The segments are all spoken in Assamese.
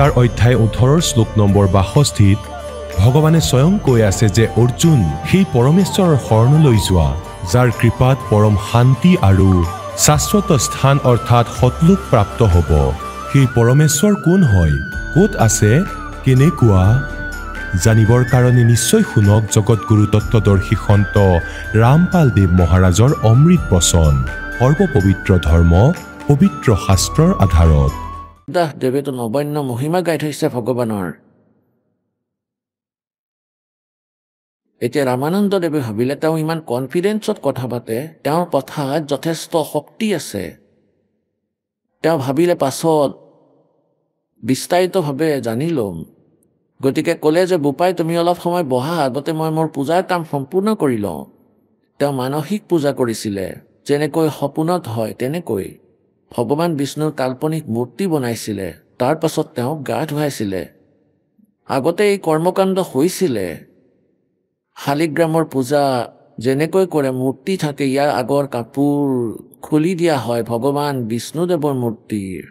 গীতাৰ অধ্যায় ওঠৰৰ শ্লোক নম্বৰ বাষষ্ঠিত ভগৱানে স্বয়ং কৈ আছে যে অৰ্জুন সেই পৰমেশ্বৰৰ শৰণলৈ যোৱা যাৰ কৃপাত পৰম শান্তি আৰু শাশ্বত স্থান অৰ্থাৎ শতলোক প্ৰাপ্ত হ'ব সেই পৰমেশ্বৰ কোন হয় ক'ত আছে কেনেকুৱা জানিবৰ কাৰণে নিশ্চয় শুনক জগতগুৰু তত্বদৰ্শী সন্ত ৰামপাল দেৱ মহাৰাজৰ অমৃত বচন সৰ্ব ধৰ্ম পবিত্ৰ শাস্ত্ৰৰ আধাৰত দাসদেৱেতো নবান্য মহিমা গাই থৈছে ভগৱানৰ এতিয়া ৰামানন্দদেৱে ভাবিলে তেওঁ ইমান কনফিডেঞ্চত কথা পাতে তেওঁৰ কথাত যথেষ্ট শক্তি আছে তেওঁ ভাবিলে পাছত বিস্তাৰিতভাৱে জানি ল'ম গতিকে ক'লে যে বোপাই তুমি অলপ সময় বহা আগতে মই মোৰ পূজাৰ কাম সম্পূৰ্ণ কৰি লওঁ তেওঁ মানসিক পূজা কৰিছিলে যেনেকৈ সপোনত হয় তেনেকৈ ভগৱান বিষ্ণুৰ কাল্পনিক মূৰ্তি বনাইছিলে তাৰ পাছত তেওঁ গা ধুৱাইছিলে আগতে এই কৰ্মকাণ্ড হৈছিলে শালিগ্ৰামৰ পূজা যেনেকৈ কৰে মূৰ্তি থাকে ইয়াৰ আগৰ কাপোৰ খুলি দিয়া হয় ভগৱান বিষ্ণুদেৱৰ মূৰ্তিৰ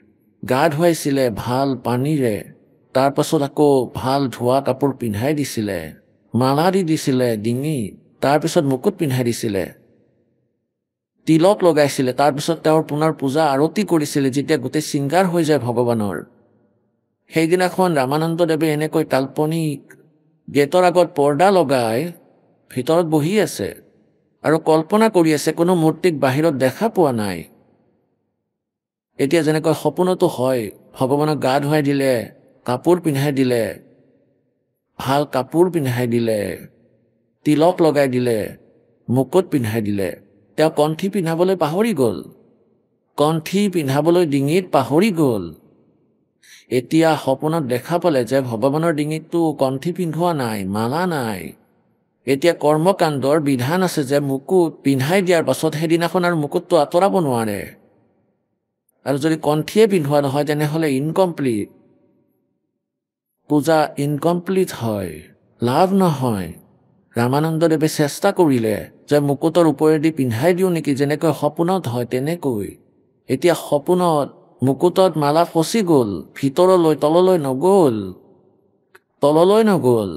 গা ধুৱাইছিলে ভাল পানীৰে তাৰপাছত আকৌ ভাল ধোৱা কাপোৰ পিন্ধাই দিছিলে মালা দি দিছিলে ডিঙি তাৰপিছত মুকুত পিন্ধাই দিছিলে তিলক লগাইছিলে তাৰপিছত তেওঁৰ পুনৰ পূজা আৰতি কৰিছিলে যেতিয়া গোটেই শৃংগাৰ হৈ যায় ভগৱানৰ সেইদিনাখন ৰামানন্দদেৱে এনেকৈ কাল্পনিক গেটৰ আগত পৰ্দা লগাই ভিতৰত বহি আছে আৰু কল্পনা কৰি আছে কোনো মূৰ্তিক বাহিৰত দেখা পোৱা নাই এতিয়া যেনেকৈ সপোনতো হয় ভগৱানক গা ধুৱাই দিলে কাপোৰ পিন্ধাই দিলে ভাল কাপোৰ পিন্ধাই দিলে তিলক লগাই দিলে মুকুত পিন্ধাই দিলে তেওঁ কণ্ঠি পিন্ধাবলৈ পাহৰি গ'ল কণ্ঠি পিন্ধাবলৈ ডিঙিত পাহৰি গ'ল এতিয়া সপোনত দেখা পালে যে ভগৱানৰ ডিঙিতটো কণ্ঠি পিন্ধোৱা নাই মালা নাই এতিয়া কৰ্মকাণ্ডৰ বিধান আছে যে মুকুত পিন্ধাই দিয়াৰ পাছত সেইদিনাখন আৰু মুকুতটো আঁতৰাব নোৱাৰে আৰু যদি কণ্ঠিয়ে পিন্ধোৱা নহয় তেনেহ'লে ইনকমপ্লিট পূজা ইনকমপ্লিট হয় লাভ নহয় ৰামানন্দদেৱে চেষ্টা কৰিলে যে মুকুটৰ ওপৰেদি পিন্ধাই দিওঁ নেকি যেনেকৈ সপোনত হয় তেনেকৈ এতিয়া সপোনত মুকুটত মালা ফচি গ'ল ভিতৰলৈ তললৈ নগ'ল তললৈ নগ'ল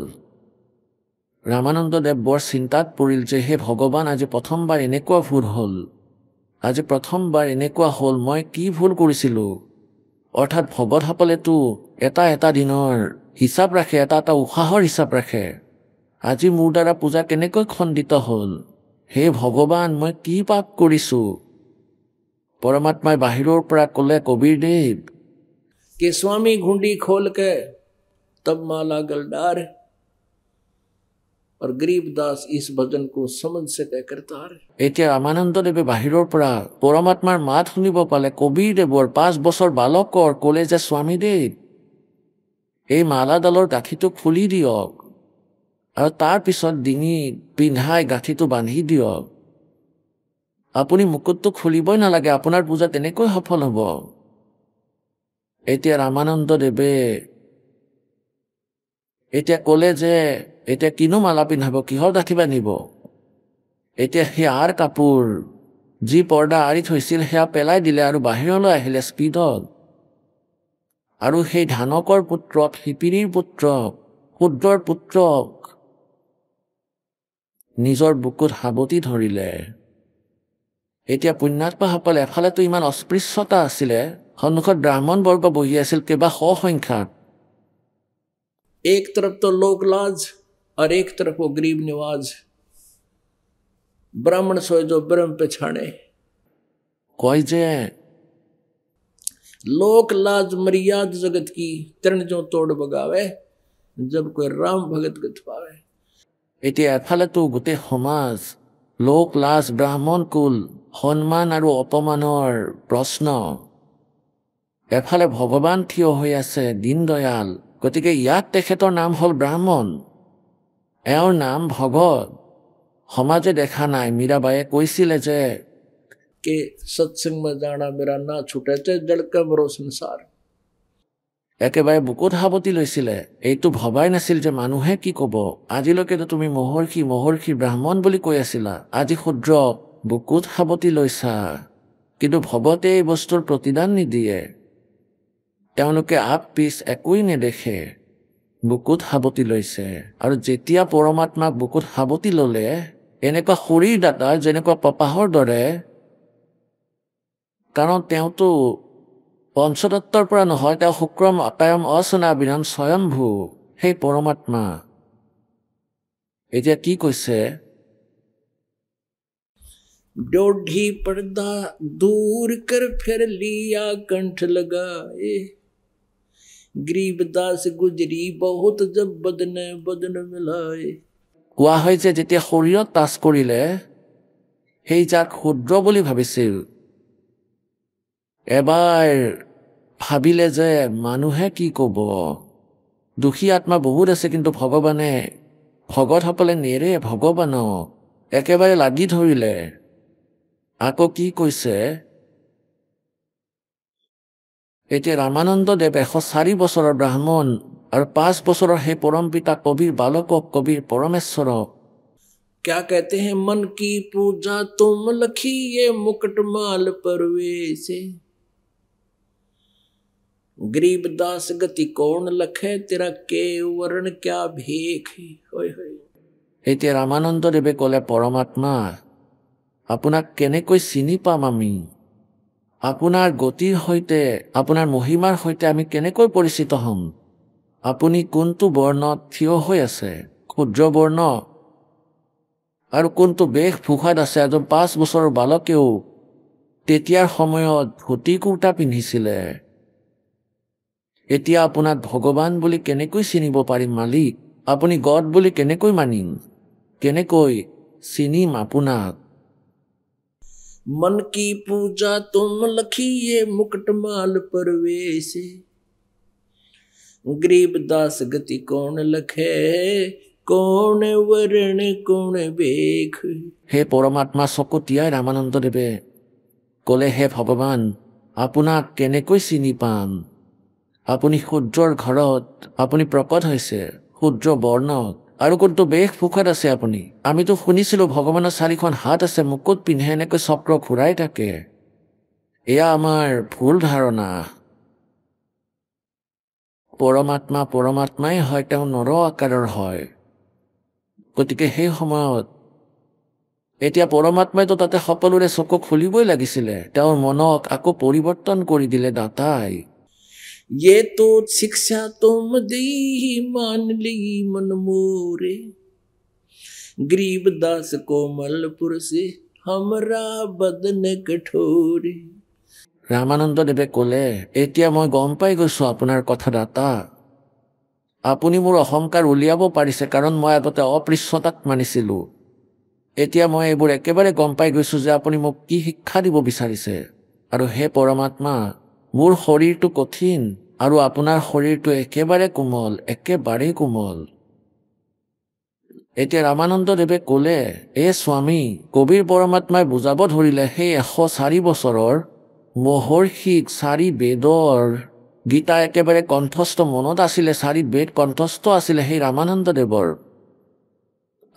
ৰামানন্দদেৱ বৰ চিন্তাত পৰিল যে হে ভগৱান আজি প্ৰথমবাৰ এনেকুৱা ভুল হ'ল আজি প্ৰথমবাৰ এনেকুৱা হ'ল মই কি ভুল কৰিছিলোঁ অৰ্থাৎ ভগতসকলেতো এটা এটা দিনৰ হিচাপ ৰাখে এটা এটা উশাহৰ হিচাপ ৰাখে আজি মোৰ দ্বাৰা পূজা কেনেকৈ খণ্ডিত হ'ল হে ভগৱান মই কি পাপ কৰিছোঁ পৰমাত্মাই বাহিৰৰ পৰা ক'লে কবিৰ দেৱ কেচুৱামী ঘুণ্ডি খোলকে তবমালা গলদাৰ গ্ৰীব দাস ইছ ভজন কো সমনছে কে কৰতাৰ এতিয়া আমানন্দ দেৱে বাহিৰৰ পৰা পৰমাত্মাৰ মাত শুনিব পালে কবিৰ দেৱৰ পাঁচ বছৰ বালকৰ ক'লে যে স্বামী দেৱ এই মালাডালৰ গাখীটো খুলি দিয়ক আৰু তাৰ পিছত ডিঙি পিন্ধাই গাঁঠিটো বান্ধি দিয়ক আপুনি মুকুটটো খুলিবই নালাগে আপোনাৰ পূজা তেনেকৈ সফল হ'ব এতিয়া ৰামানন্দদেৱে এতিয়া ক'লে যে এতিয়া কিনো মালা পিন্ধাব কিহৰ গাঁঠি বান্ধিব এতিয়া সেই আৰ কাপোৰ যি পৰ্দা আঁৰি থৈছিল সেয়া পেলাই দিলে আৰু বাহিৰলৈ আহিলে স্পীডত আৰু সেই ধানকৰ পুত্ৰক শিপিনীৰ পুত্ৰক শুদ্ৰৰ পুত্ৰক নিজৰ বুকুত সাৱটি ধৰিলে এতিয়া পুণ্যাত্মাসকল এফালেতো ইমান অস্পৃশ্যতা আছিলে সন্মুখত ব্ৰাহ্মণ বৰ্গ বহি আছিল কেইবা সসংখ্যাত এক তৰফতো লোক লাজ আৰু এক তৰফ গৰীব নিৱাজ ব্ৰাহ্মণ সৈজ ব্ৰহ্ম পেছাণে কয় যে লোক লাজ মৰিয়াদ জগত কি तरण जो তোড় বগাৱে जब কোই ৰাম ভগত गत এতিয়া এফালেতো গোটেই সমাজ ল' ক্লাছ ব্ৰাহ্মণ কুল সন্মান আৰু অপমানৰ প্ৰশ্ন এফালে ভগৱান থিয় হৈ আছে দীনদয়াল গতিকে ইয়াত তেখেতৰ নাম হ'ল ব্ৰাহ্মণ এওঁৰ নাম ভগত সমাজে দেখা নাই মীৰাবাইয়ে কৈছিলে যে কি সৎসিং জানা মীৰা না ছুটে জলকে মোৰ সংসাৰ একেবাৰে বুকুত সাৱতি লৈছিলে এইটো ভবাই নাছিল যে মানুহে কি ক'ব আজিলৈকেতো তুমি মহৰ্ষি মহৰ্ষি ব্ৰাহ্মণ বুলি কৈ আছিলা আজি শুদ্ৰক বুকুত সাৱতি লৈছা কিন্তু ভৱতে এই বস্তুৰ প্ৰতিদান নিদিয়ে তেওঁলোকে আপ পিছ একোৱেই নেদেখে বুকুত সাৱতি লৈছে আৰু যেতিয়া পৰমাত্মাক বুকুত সাৱতি ল'লে এনেকুৱা শৰীৰ দাতা যেনেকুৱা পপাহৰ দৰে কাৰণ তেওঁতো পঞ্চদত্তৰ পৰা নহয় তেওঁ শুক্ৰম অকায়ম অচনা বিধান স্বয়ম্ভূ সেই পৰমাত্মা এতিয়া কি কৈছে বহুত যে বদন কোৱা হয় যে যেতিয়া শৰীৰত তাচ কৰিলে সেই যাক শুদ্ৰ বুলি ভাবিছিল এবাৰ ভাবিলে যে মানুহে কি ক'ব দুখী আত্মা বহুত আছে কিন্তু ভগৱানে ভগতসকলে নেৰে ভগৱানক একেবাৰে লাগি ধৰিলে আকৌ কি কৈছে এতিয়া ৰামানন্দ দেৱ এশ চাৰি বছৰৰ ব্ৰাহ্মণ আৰু পাঁচ বছৰৰ সেই পৰম পিতা কবিৰ বালকক কবিৰ পৰমেশ্বৰক ক্যা কেতে হে মন কি পূজা তুম লখি মুকট মাল পরবে ਗਰੀਬ ਦਾਸ ਗਤੀ ਕੋਣ ਲਖੇ ਤੇਰਾ ਕੇ ਵਰਣ ਕਿਆ ਭੇਖ ਹੋਏ ਹੋਏ ਇਹ ਤੇ ਰਾਮਾਨੰਦ ਦੇਵੇ ਕੋਲੇ ਪਰਮਾਤਮਾ ਆਪੁਨਾ ਕਨੇ ਕੋਈ ਸਿਨੀ ਪਾਮਾਮੀ আপোনাৰ গতি সৈতে আপোনাৰ মহিমাৰ সৈতে আমি কেনেকৈ পৰিচিত হ'ম আপুনি কোনটো বৰ্ণত থিয় হৈ আছে ক্ষুদ্ৰ বৰ্ণ আৰু কোনটো বেশ ফুফাত আছে এজন পাঁচ বছৰৰ বালকেও তেতিয়াৰ সময়ত ধুতি কুৰ্তা পিন্ধিছিলে এতিয়া আপোনাক ভগৱান বুলি কেনেকৈ চিনিব পাৰিম মালিক আপুনি গড বুলি কেনেকৈ মানিম কেনেকৈ চিনিম আপোনাক মন কি পূজা তুম লিয়ে মুকটমাল প্রবেশ গরিব দাস গতি কোন লখে কোন বরণ কোন বেখ হে পরমাত্মা চকতিয়াই রামানন্দদেবে কলে হে ভগৱান আপোনাক কেনেকৈ চিনি পাম আপুনি শূদ্ৰৰ ঘৰত আপুনি প্ৰকট হৈছে শূদ্ৰ বৰ্ণত আৰু কোনটো বেশ ফুকাত আছে আপুনি আমিতো শুনিছিলোঁ ভগৱানৰ চাৰিখন হাত আছে মুকুত পিন্ধে এনেকৈ চক্ৰ ঘূৰাই থাকে এয়া আমাৰ ভুল ধাৰণা পৰমাত্মা পৰমাত্মাই হয় তেওঁ নৰ আকাৰৰ হয় গতিকে সেই সময়ত এতিয়া পৰমাত্মাইতো তাতে সকলোৰে চকু খুলিবই লাগিছিলে তেওঁৰ মনক আকৌ পৰিৱৰ্তন কৰি দিলে দাতাই ये तो शिक्षा तुम दी मान ली मन मोरे गरीब दास कोमलपुर से हमरा बदन कठोरे रामानंद देवे कले एम गम पाई गई अपना कथा दाता अपनी मोर अहंकार उलियब पारिसे कारण मैं आगते अपृश्यत मानी এতিয়া মই এইবোৰ একেবাৰে গম পাই গৈছোঁ যে আপুনি মোক কি শিক্ষা দিব বিচাৰিছে আৰু সেই পৰমাত্মা মোৰ শৰীৰটো কঠিন আৰু আপোনাৰ শৰীৰটো একেবাৰে কোমল একেবাৰে কোমল এতিয়া ৰামানন্দদেৱে ক'লে এ স্বামী কবিৰ পৰমাত্মাই বুজাব ধৰিলে সেই এশ চাৰি বছৰৰ মহৰ্ষিক চাৰি বেদৰ গীতা একেবাৰে কণ্ঠস্থ মনত আছিলে চাৰি বেদ কণ্ঠস্থ আছিলে সেই ৰামানন্দদেৱৰ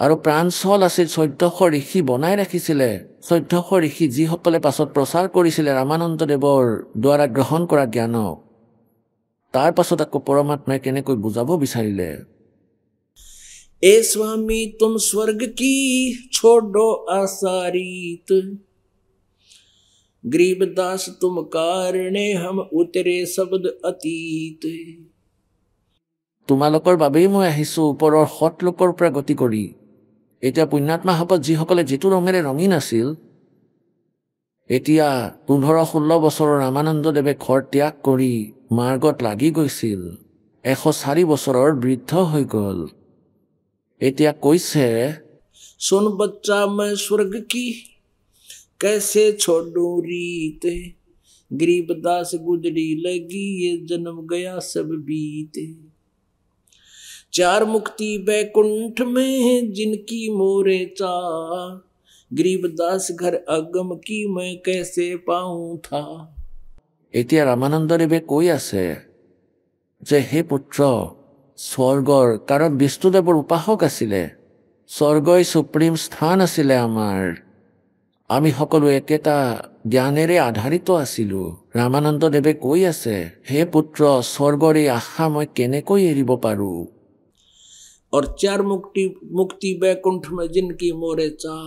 আৰু প্ৰাণ চল আছিল চৈধ্যশ ঋষি বনাই ৰাখিছিলে চৈধ্যশ ঋষি যিসকলে পাছত প্ৰচাৰ কৰিছিলে ৰামানন্দদেৱৰ দ্বাৰা গ্ৰহণ কৰা জ্ঞানক তাৰ পাছত আকৌ পৰমাত্মাই কেনেকৈ বুজাব বিচাৰিলে তোমালোকৰ বাবেই মই আহিছো ওপৰৰ সৎ লোকৰ পৰা গতি কৰি এতিয়া পুণ্যাত্মা শপত যিসকলে যিটো ৰঙেৰে ৰঙীন আছিল এতিয়া পোন্ধৰ ষোল্ল বছৰৰ ৰামানন্দ দেৱে ঘৰ ত্যাগ কৰি মাৰ্গত লাগি গৈছিল এশ চাৰি বছৰৰ বৃদ্ধ হৈ গ'ল এতিয়া কৈছে चार मुक्ति बैकुंठ में जिनकी मोरे चा गरीबदास घर अगम की मैं कैसे पाऊं था এতিয়া ৰামানন্দৰে বে কৈ আছে যে সেই পুত্ৰ স্বৰ্গৰ কাৰণ বিষ্ণুদেৱৰ উপাসক আছিলে স্বৰ্গই চুপ্ৰিম স্থান আছিলে আমাৰ আমি সকলো একেটা জ্ঞানেৰে আধাৰিত আছিলোঁ ৰামানন্দদেৱে কৈ আছে সেই পুত্ৰ স্বৰ্গৰ এই আশা মই কেনেকৈ এৰিব পাৰোঁ और चार मुक्ति मुक्ति बैकुंठ में जिनकी मोरे चाह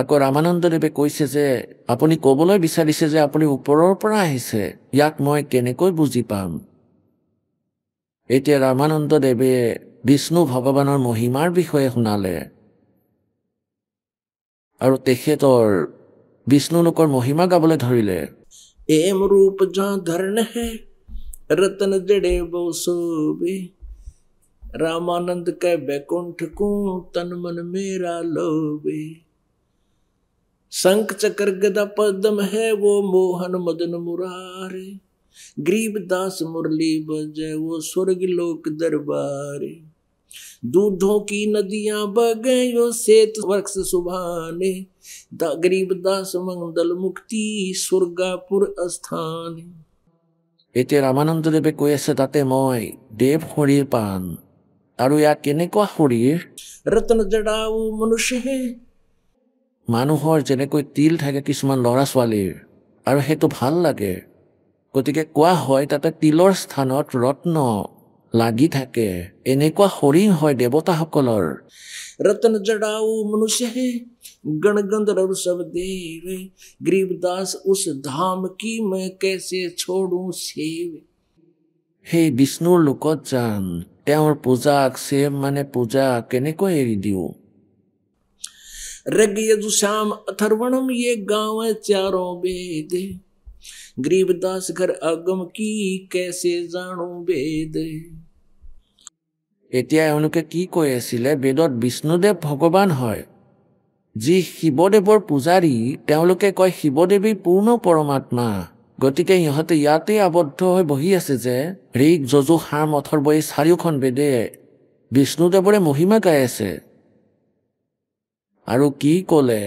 আকৌ ৰামানন্দদেৱে কৈছে যে আপুনি ক'বলৈ বিচাৰিছে যে আপুনি ওপৰৰ পৰা আহিছে ইয়াক মই কেনেকৈ বুজি পাম এতিয়া ৰামানন্দদেৱে বিষ্ণু ভগৱানৰ মহিমাৰ বিষয়ে শুনালে আৰু তেখেতৰ বিষ্ণু লোকৰ মহিমা গাবলৈ ধৰিলে এম ৰূপ যাৰণ হে ৰতন জড়ে বৌ চবে रामानंद कह बैकुंठ को तन मन मेरा लोभे शंख चक्र गदा पदम है वो मोहन मदन मुरारे गरीब दास मुरली बजे वो स्वर्ग लोक दरबारे दूधों की नदियां बगयो सेत वृक्ष सुभाने दा गरीब दास मंगल मुक्ति स्वर्गापुर स्थान एते रामानंद देवे कोयसे ताते मोय देव होळी पान আৰু ইয়াত কেনেকুৱা শৰীৰ মানুহৰ যেনেকৈ তিল থাকে কিছুমান ল'ৰা ছোৱালীৰ আৰু সেইটো ভাল লাগে গতিকে কোৱা হয় তাতে তিলৰ স্থানত ৰত্ন লাগি থাকে এনেকুৱা শৰীৰ হয় দেৱতাসকলৰ ৰতন জাও গ্ৰীব দাস সেই বিষ্ণুৰ লোকত যান তেওঁৰ পূজাক চেম মানে পূজা কেনেকৈ এৰি দিওঁ ऋग এতিয়া এওঁলোকে কি কৈ আছিলে বেদত বিষ্ণুদেৱ ভগৱান হয় যি শিৱদেৱৰ পূজাৰী তেওঁলোকে কয় শিৱদেৱী পূৰ্ণ পৰমাত্মা গতিকে সিহঁতে ইয়াতে আবদ্ধ হৈ বহি আছে যে ঋগ যজু সাম বৈ চাৰিওখন বেদে বিষ্ণুদেৱৰে মহিমা গাই আছে আৰু কি ক'লে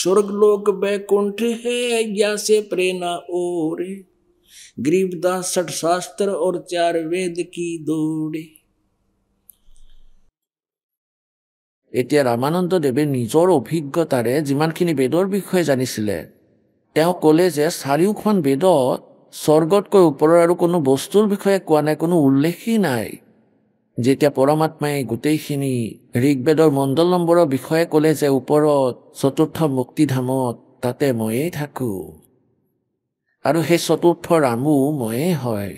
স্বৰ্গলোক वैकुंठ হে या প্ৰেৰণা प्रेरणा और गरीबदास सठ অৰ और चार वेद की এতিয়া ৰামানন্দ দেৱে নিজৰ অভিজ্ঞতাৰে যিমানখিনি বেদৰ বিষয়ে জানিছিলে তেওঁ ক'লে যে চাৰিওখন বেদত স্বৰ্গতকৈ ওপৰৰ আৰু কোনো বস্তুৰ বিষয়ে কোৱা নাই কোনো উল্লেখেই নাই যেতিয়া পৰমাত্মাই গোটেইখিনি ঋগবেদৰ মণ্ডল নম্বৰৰ বিষয়ে ক'লে যে ওপৰত চতুৰ্থ মুক্তিধামত তাতে ময়েই থাকোঁ আৰু সেই চতুৰ্থ ৰামো ময়েই হয়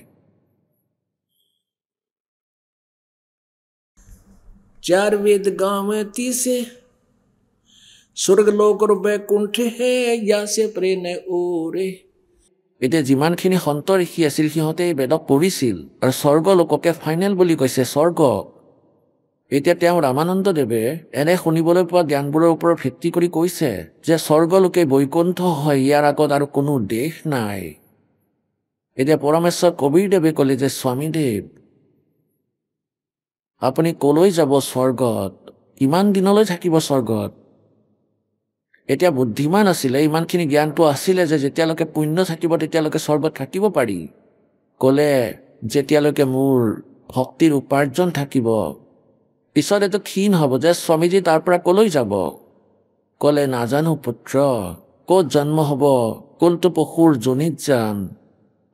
चार वेद गांव तीसे स्वर्ग लोक और वैकुंठ है या से प्रे ने ओरे এতিয়া যিমানখিনি সন্ত ঋষি আছিল সিহঁতে এই বেদক পঢ়িছিল আৰু স্বৰ্গ লোককে ফাইনেল বুলি কৈছে স্বৰ্গ এতিয়া তেওঁ ৰামানন্দদেৱে এনে শুনিবলৈ পোৱা জ্ঞানবোৰৰ ওপৰত ভিত্তি কৰি কৈছে যে স্বৰ্গ লোকে বৈকুণ্ঠ হয় ইয়াৰ আগত আৰু কোনো দেশ নাই এতিয়া পৰমেশ্বৰ কবিৰদেৱে ক'লে যে স্বামীদেৱ আপুনি কলৈ যাব স্বৰ্গত কিমান দিনলৈ থাকিব স্বৰ্গত এতিয়া বুদ্ধিমান আছিলে ইমানখিনি জ্ঞানটো আছিলে যে যেতিয়ালৈকে পুণ্য থাকিব তেতিয়ালৈকে স্বৰ্গত থাকিব পাৰি ক'লে যেতিয়ালৈকে মোৰ ভক্তিৰ উপাৰ্জন থাকিব পিছত এইটো ক্ষীণ হ'ব যে স্বামীজী তাৰ পৰা ক'লৈ যাব ক'লে নাজানো পুত্ৰ ক'ত জন্ম হ'ব কোনটো পশুৰ জনিত যাম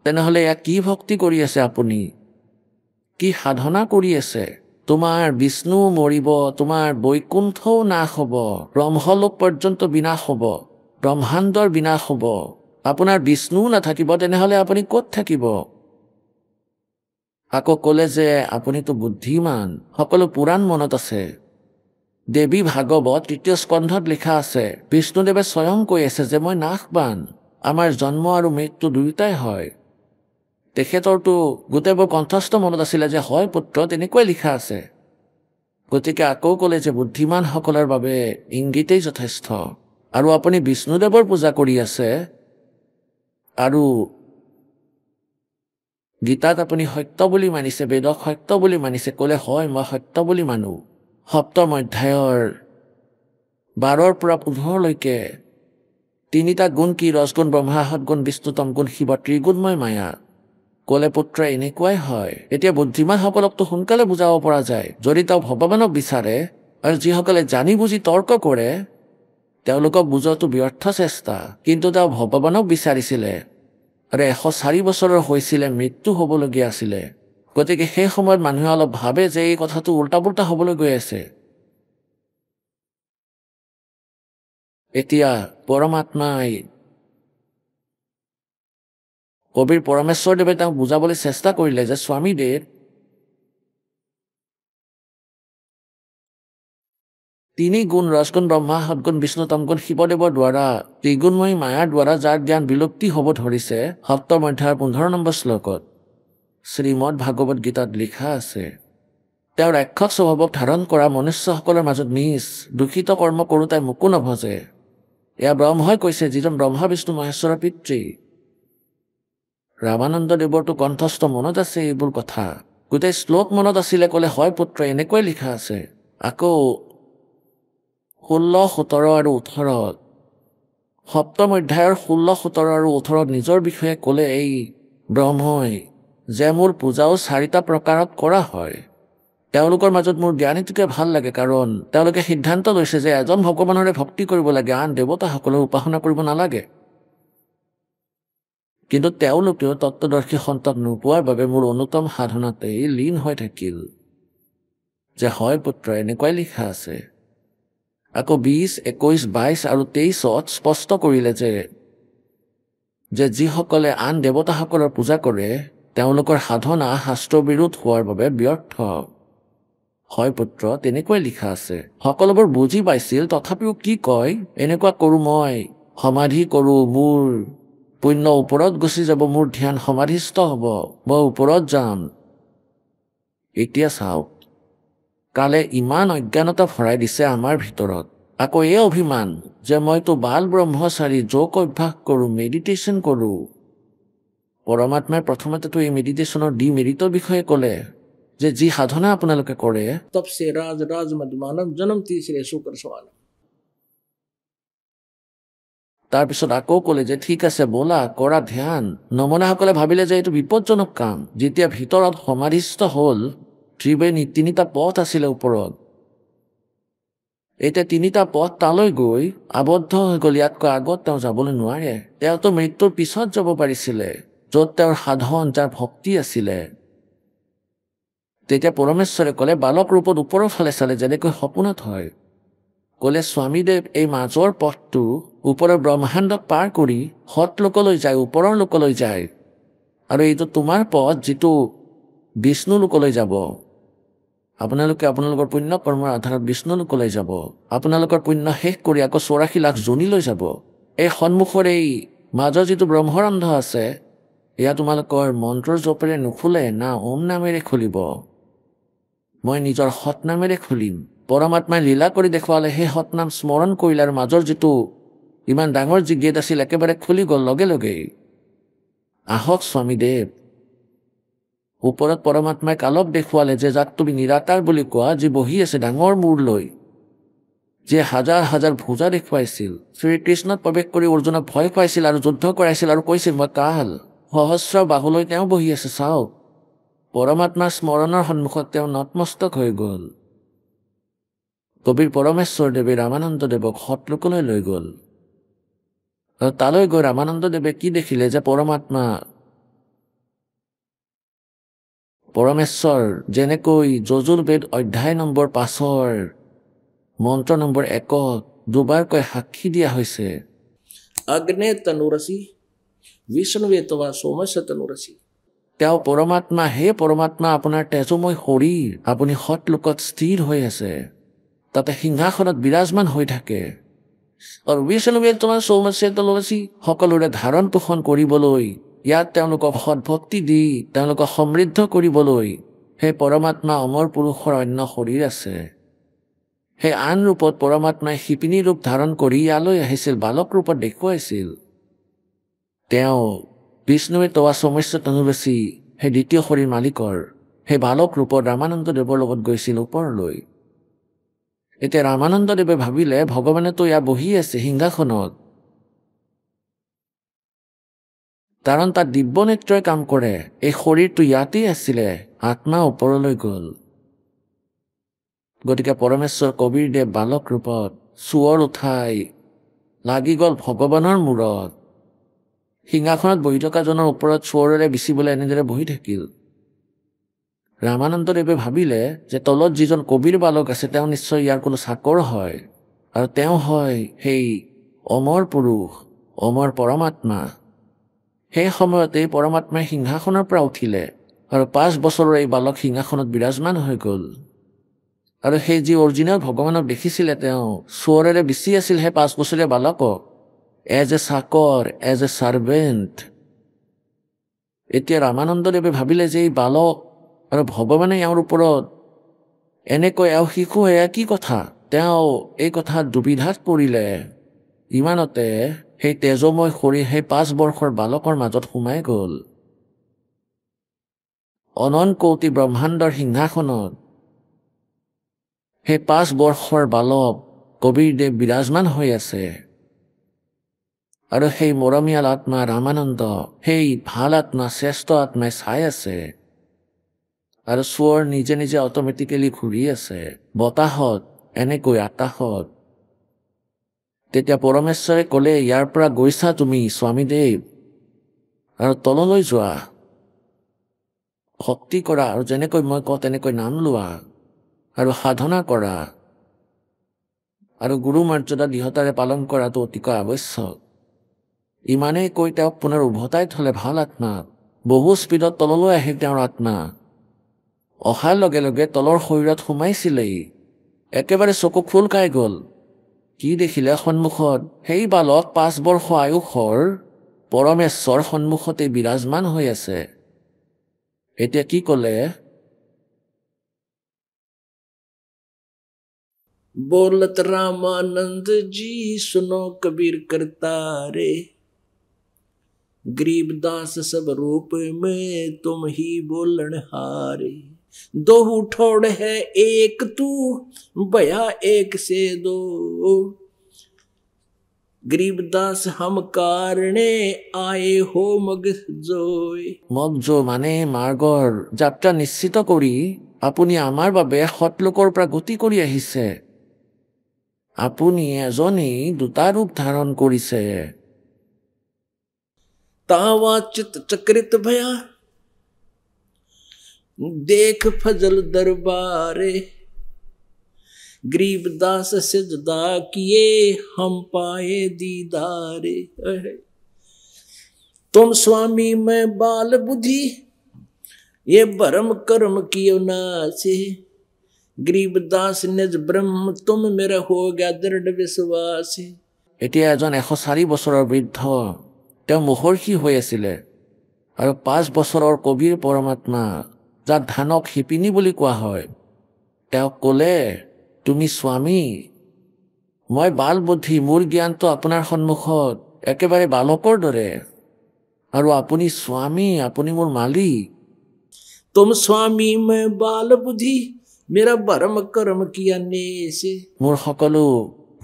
তেনেহ'লে এয়া কি ভক্তি কৰি আছে আপুনি কি সাধনা কৰি আছে তোমাৰ বিষ্ণু মৰিব তোমাৰ বৈকুণ্ঠও নাশ হ'ব ব্ৰহ্মলোক পৰ্যন্ত বিনাশ হ'ব ব্ৰহ্মাণ্ডৰ বিনাশ হ'ব আপোনাৰ বিষ্ণুও নাথাকিব তেনেহ'লে আপুনি ক'ত থাকিব আকৌ ক'লে যে আপুনিতো বুদ্ধিমান সকলো পুৰাণ মনত আছে দেৱী ভাগৱত তৃতীয় স্কন্ধত লিখা আছে বিষ্ণুদেৱে স্বয়ং কৈ আছে যে মই নাশ পান আমাৰ জন্ম আৰু মৃত্যু দুয়োটাই হয় তেখেতৰতো গোটেইবোৰ কণ্ঠস্থ মনত আছিলে যে হয় পুত্ৰ তেনেকুৱাই লিখা আছে গতিকে আকৌ ক'লে যে বুদ্ধিমানসকলৰ বাবে ইংগিতেই যথেষ্ট আৰু আপুনি বিষ্ণুদেৱৰ পূজা কৰি আছে আৰু গীতাত আপুনি সত্য বুলি মানিছে বেদক সত্য বুলি মানিছে ক'লে হয় মই সত্য বুলি মানো সপ্তম অধ্যায়ৰ বাৰৰ পৰা পোন্ধৰলৈকে তিনিটা গুণ কি ৰজগুণ ব্ৰহ্মাসত গুণ বিষ্ণুতম গুণ শিৱ ত্ৰিগুণময় মায়া কলে পুত্ৰ এনেকুৱাই হয় এতিয়া বুদ্ধিমানসকলকতো সোনকালে বুজাব পৰা যায় যদি তেওঁ ভগৱানক বিচাৰে আৰু যিসকলে জানি বুজি তৰ্ক কৰে তেওঁলোকক বুজোৱাটো ব্যৰ্থ চেষ্টা কিন্তু তেওঁ ভগৱানক বিচাৰিছিলে আৰু এশ চাৰি বছৰৰ হৈছিলে মৃত্যু হ'বলগীয়া আছিলে গতিকে সেই সময়ত মানুহে অলপ ভাবে যে এই কথাটো উল্টা পোল্টা হ'বলৈ গৈ আছে এতিয়া পৰমাত্মাই কবিৰ পৰমেশ্বৰদেৱে তেওঁক বুজাবলৈ চেষ্টা কৰিলে যে স্বামীদেৱ তিনি গুণ ৰসগুণ ব্ৰহ্মা সদগুণ বিষ্ণু তমগুণ শিৱদেৱৰ দ্বাৰা ত্ৰিগুণময়ী মায়াৰ দ্বাৰা যাৰ জ্ঞান বিলুপ্তি হ'ব ধৰিছে সপ্তমধ্যাৰ পোন্ধৰ নম্বৰ শ্লোকত শ্ৰীমদ ভাগৱত গীতাত লিখা আছে তেওঁৰ ৰাক্ষস স্বভাৱক ধাৰণ কৰা মনুষ্যসকলৰ মাজত নিজ দূষিত কৰ্ম কৰোঁ তাই মোকো নভজে এয়া ব্ৰহ্মই কৈছে যিজন ব্ৰহ্মা বিষ্ণু মহেশ্বৰৰ পিতৃ ৰামানন্দ দেৱৰটো কণ্ঠস্থ মনত আছে এইবোৰ কথা গোটেই শ্লোক মনত আছিলে ক'লে হয় পুত্ৰ এনেকৈ লিখা আছে আকৌ ষোল্ল সোতৰ আৰু ওঠৰ সপ্তম অধ্যায়ৰ ষোল্ল সোতৰ আৰু ওঠৰত নিজৰ বিষয়ে ক'লে এই ব্ৰহ্মই যে মোৰ পূজাও চাৰিটা প্ৰকাৰত কৰা হয় তেওঁলোকৰ মাজত মোৰ জ্ঞানীটোকে ভাল লাগে কাৰণ তেওঁলোকে সিদ্ধান্ত লৈছে যে এজন ভগৱানৰে ভক্তি কৰিব লাগে আন দেৱতাসকলে উপাসনা কৰিব নালাগে কিন্তু তেওঁলোকেও তত্ত্বদৰ্শী সন্তান নোপোৱাৰ বাবে মোৰ অনুতম সাধনাতেই লীন হৈ থাকিল যে হয় পুত্ৰ এনেকুৱাই লিখা আছে আকৌ বিশ একৈছ বাইছ আৰু তেইছত স্পষ্ট কৰিলে যে যে যিসকলে আন দেৱতাসকলৰ পূজা কৰে তেওঁলোকৰ সাধনা শাস্ত্ৰ বিৰোধ হোৱাৰ বাবে ব্যৰ্থ হয় পুত্ৰ তেনেকুৱাই লিখা আছে সকলোবোৰ বুজি পাইছিল তথাপিও কি কয় এনেকুৱা কৰোঁ মই সমাধি কৰোঁ মোৰ পুণ্য ওপৰত গুচি যাব মোৰ ধ্যান সমাধিষ্ট হ'ব মই ওপৰত যাম এতিয়া চাওক কালে ইমান অজ্ঞানতা ভৰাই দিছে আমাৰ ভিতৰত আকৌ এই অভিমান যে মইতো বাল ব্ৰহ্মচাৰী যোগ অভ্যাস কৰোঁ মেডিটেশ্যন কৰোঁ পৰমাত্মাই প্ৰথমতেতো এই মেডিটেশ্যনৰ ডি মেৰিটৰ বিষয়ে ক'লে যে যি সাধনা আপোনালোকে কৰে তপচে ৰাজ ৰাজ মানৱ জনম তিছিৰে চৌকৰ চোৱা তাৰপিছত আকৌ ক'লে যে ঠিক আছে ব'লা কৰা ধ্যান নমনাসকলে ভাবিলে যে এইটো বিপদজনক কাম যেতিয়া ভিতৰত সমাধিষ্ট হ'ল ত্ৰিবেণী তিনিটা পথ আছিলে ওপৰত এতিয়া তিনিটা পথ তালৈ গৈ আবদ্ধ হৈ গ'ল ইয়াতকৈ আগত তেওঁ যাবলৈ নোৱাৰে তেওঁতো মৃত্যুৰ পিছত যাব পাৰিছিলে য'ত তেওঁৰ সাধন যাৰ ভক্তি আছিলে তেতিয়া পৰমেশ্বৰে ক'লে বালক ৰূপত ওপৰৰ ফালে চালে যেনেকৈ সপোনত হয় ক'লে স্বামীদেৱ এই মাজৰ পথটো ওপৰৰ ব্ৰহ্মাণ্ড পাৰ কৰি সৎ লোকলৈ যায় ওপৰৰ লোকলৈ যায় আৰু এইটো তোমাৰ পথ যিটো বিষ্ণু লোকলৈ যাব আপোনালোকে আপোনালোকৰ পুণ্য কৰ্মৰ আধাৰত বিষ্ণু লোকলৈ যাব আপোনালোকৰ পুণ্য শেষ কৰি আকৌ চৌৰাশী লাখ জুনিলৈ যাব এই সন্মুখৰ এই মাজৰ যিটো ব্ৰহ্মৰন্ধ আছে এয়া তোমালোকৰ মন্ত্ৰৰ জপেৰে নুখোলে না ওম নামেৰে খুলিব মই নিজৰ সৎনামেৰে খুলিম পৰমাত্মাই লীলা কৰি দেখুৱালে সেই সৎনাম স্মৰণ কৰিলে আৰু মাজৰ যিটো ইমান ডাঙৰ যি গেট আছিল একেবাৰে খুলি গ'ল লগে লগেই আহক স্বামীদেৱ ওপৰত পৰমাত্মাই কালক দেখুৱালে যে যাক তুমি নিৰাতাৰ বুলি কোৱা যি বহি আছে ডাঙৰ মূৰ লৈ যে হাজাৰ হাজাৰ ভোজা দেখুৱাইছিল শ্ৰীকৃষ্ণত প্ৰৱেশ কৰি অৰ্জুনক ভয় খুৱাইছিল আৰু যুদ্ধ কৰাইছিল আৰু কৈছিল মই কাল সহস্ৰ বাহুলৈ তেওঁ বহি আছে চাওক পৰমাত্মাৰ স্মৰণৰ সন্মুখত তেওঁ নতমস্তক হৈ গ'ল কবিৰ পৰমেশ্বৰ ৰামানন্দ দেৱক শত্ৰুকলৈ লৈ গ'ল তালৈ গৈ ৰামানন্দদেৱে কি দেখিলে যে পৰমাত্মা পৰমেশ্বৰ যেনেকৈ যজুৰবেদ অধ্যায় নম্বৰ পাঁচৰ মন্ত্ৰ নম্বৰ একত দুবাৰকৈ সাক্ষী দিয়া হৈছে অগ্নে তনুৰাচী বিষ্ণুৱে তোমাৰ সৌমস্য তনুৰাচী তেওঁ পৰমাত্মা হে পৰমাত্মা আপোনাৰ তেজময় শৰীৰ আপুনি সৎলোকত স্থিৰ হৈ আছে তাতে সিংহাসনত বিৰাজমান হৈ থাকে আৰু বিশ্বলোমে তোমাৰ চৌমাচেত লগাইছি সকলোৰে ধাৰণ পোষণ কৰিবলৈ ইয়াত তেওঁলোকক সদভক্তি দি তেওঁলোকক সমৃদ্ধ কৰিবলৈ সেই পৰমাত্মা অমৰ পুৰুষৰ অন্য শৰীৰ আছে সেই আন ৰূপত পৰমাত্মাই শিপিনী ৰূপ ধাৰণ কৰি ইয়ালৈ আহিছিল বালক ৰূপত দেখুৱাইছিল তেওঁ বিষ্ণুৱে তোৱা সমস্য তনুবেচি সেই দ্বিতীয় শৰীৰ মালিকৰ সেই বালক ৰূপত ৰামানন্দ দেৱৰ লগত গৈছিল ওপৰলৈ এতিয়া ৰামানন্দদেৱে ভাবিলে ভগৱানেতো ইয়াত বহি আছে সিংহাসনত কাৰণ তাত দিব্য নেত্ৰই কাম কৰে এই শৰীৰটো ইয়াতেই আছিলে আত্মা ওপৰলৈ গ'ল গতিকে পৰমেশ্বৰ কবিৰ দেৱ বালক ৰূপত চোৰ উঠাই লাগি গ'ল ভগৱানৰ মূৰত সিংহাসনত বহি থকাজনৰ ওপৰত চোৰৰে বিচিবলৈ এনেদৰে বহি থাকিল ৰামানন্দদেৱে ভাবিলে যে তলত যিজন কবিৰ বালক আছে তেওঁ নিশ্চয় ইয়াৰ কোনো চাকৰ হয় আৰু তেওঁ হয় সেই অমৰ পুৰুষ অমৰ পৰমাত্মা সেই সময়তে পৰমাত্মাই সিংহাসনৰ পৰা উঠিলে আৰু পাঁচ বছৰৰ এই বালক সিংহাসনত বিৰাজমান হৈ গ'ল আৰু সেই যি অৰিজিনেল ভগৱানক দেখিছিলে তেওঁ চোৰেৰে বিচি আছিল সেই পাঁচ বছৰীয়া বালকক এজ এ চাকৰ এজ এ ছাৰ্ভেণ্ট এতিয়া ৰামানন্দদেৱে ভাবিলে যে এই বালক আৰু ভগৱানে ইয়াৰ ওপৰত এনেকৈ আৰু শিশু এয়া কি কথা তেওঁ এই কথা দুবিধাত পৰিলে ইমানতে সেই তেজময় শৰীৰ সেই পাঁচ বৰ্ষৰ বালকৰ মাজত সোমাই গ'ল অনন অনন্তকৌটি ব্ৰহ্মাণ্ডৰ সিংহাসনত সেই পাঁচ বৰ্ষৰ বালক কবিৰদেৱ বিৰাজমান হৈ আছে আৰু সেই মৰমীয়াল আত্মা ৰামানন্দ সেই ভাল আত্মা শ্ৰেষ্ঠ আত্মাই চাই আছে আৰু চোৰ নিজে নিজে অট'মেটিকেলি ঘূৰি আছে বতাহত এনেকৈ আকাশত তেতিয়া পৰমেশ্বৰে ক'লে ইয়াৰ পৰা গৈছা তুমি স্বামীদেৱ আৰু তললৈ যোৱা শক্তি কৰা আৰু যেনেকৈ মই কওঁ তেনেকৈ নাম লোৱা আৰু সাধনা কৰা আৰু গুৰু মৰ্যাদা দৃঢ়তাৰে পালন কৰাটো অতিকৈ আৱশ্যক ইমানেই কৈ তেওঁক পুনৰ উভতাই থলে ভাল আত্মা বহু স্পীডত তললৈ আহিল তেওঁৰ আত্মা অহাৰ লগে লগে তলৰ শৰীৰত সোমাইছিলেই একেবাৰে চকু খোল খাই গ'ল কি দেখিলে সন্মুখত সেই বালক পাঁচ বৰ্ষ আয়ুসৰ পৰমেশ্বৰ সন্মুখতে বিৰাজমান হৈ আছে এতিয়া কি ক'লে বোলত ৰামানন্দ জি সুন কবীৰ কৰ্তা ৰে দাস সব ৰূপ মে তুমি বোলন হাৰে दो ठोड़ है एक तू भया एक से दो गरीबदास हम कारणे আয়ে হো মগজয় মগজ মানে মাৰ্গৰ যাত্ৰা নিশ্চিত কৰি আপুনি আমাৰ বাবে সতলোকৰ পৰা গতি কৰি আহিছে আপুনি এজনী দুটা ৰূপ ধাৰণ কৰিছে তাৱা চিত চক্ৰিত ভয়া देख फजल दरबारे गरीब दास सिजदा किए हम पाए दीदारे तुम स्वामी मैं बाल बुद्धि ये भरम कर्म की नासे गरीब दास निज ब्रह्म तुम मेरा हो गया दृढ़ विश्वास এতিয়া এজন এশ চাৰি বছৰৰ বৃদ্ধ তেওঁ মুহৰ্ষি হৈ আছিলে আৰু পাঁচ বছৰৰ কবিৰ পৰমাত্মা যাক ধানক শিপিনী বুলি কোৱা হয় তেওঁক ক'লে তুমি স্বামী মই বাল বুদ্ধি মোৰ জ্ঞানটো আপোনাৰ সন্মুখত একেবাৰে বালকৰ দৰে আৰু আপুনি স্বামী আপুনি মোৰ মালিক তুম স্বামী মই বাল বুদ্ধি মেৰা বৰম কৰম কি মোৰ সকলো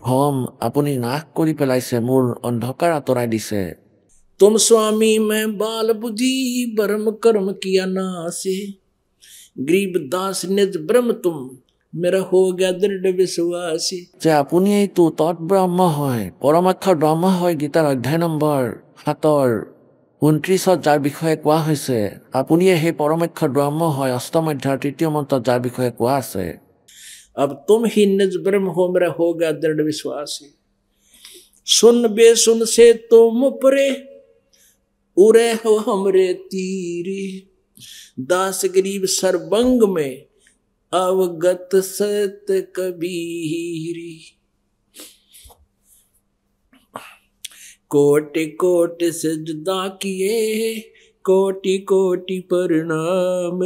ভ্ৰম আপুনি নাশ কৰি পেলাইছে মোৰ অন্ধকাৰ আঁতৰাই দিছে তুম স্বামী মই বাল বুদ্ধি বৰম কৰম কি गरीब दास निज ब्रह्म तुम मेरा हो गया दृढ़ विश्वासी যে আপুনি এই তো তৎ ব্ৰহ্ম হয় পৰমাৰ্থ ব্ৰহ্ম হয় গীতাৰ অধ্যায় নম্বৰ সাতৰ ঊনত্ৰিছত যাৰ বিষয়ে কোৱা হৈছে আপুনিয়ে সেই পৰমাক্ষ ব্ৰহ্ম হয় অষ্টম অধ্যায়ৰ তৃতীয় মন্ত্ৰত যাৰ বিষয়ে কোৱা আছে अब तुम ही निज ब्रह्म हो मेरा हो गया दृढ़ विश्वास सुन बेसुन से तुम परे उरे हो हमरे तीरी दास गरीब सर्वंग में अवगत सत कबीरी कोटि कोटि से किए कोटि कोटि परिणाम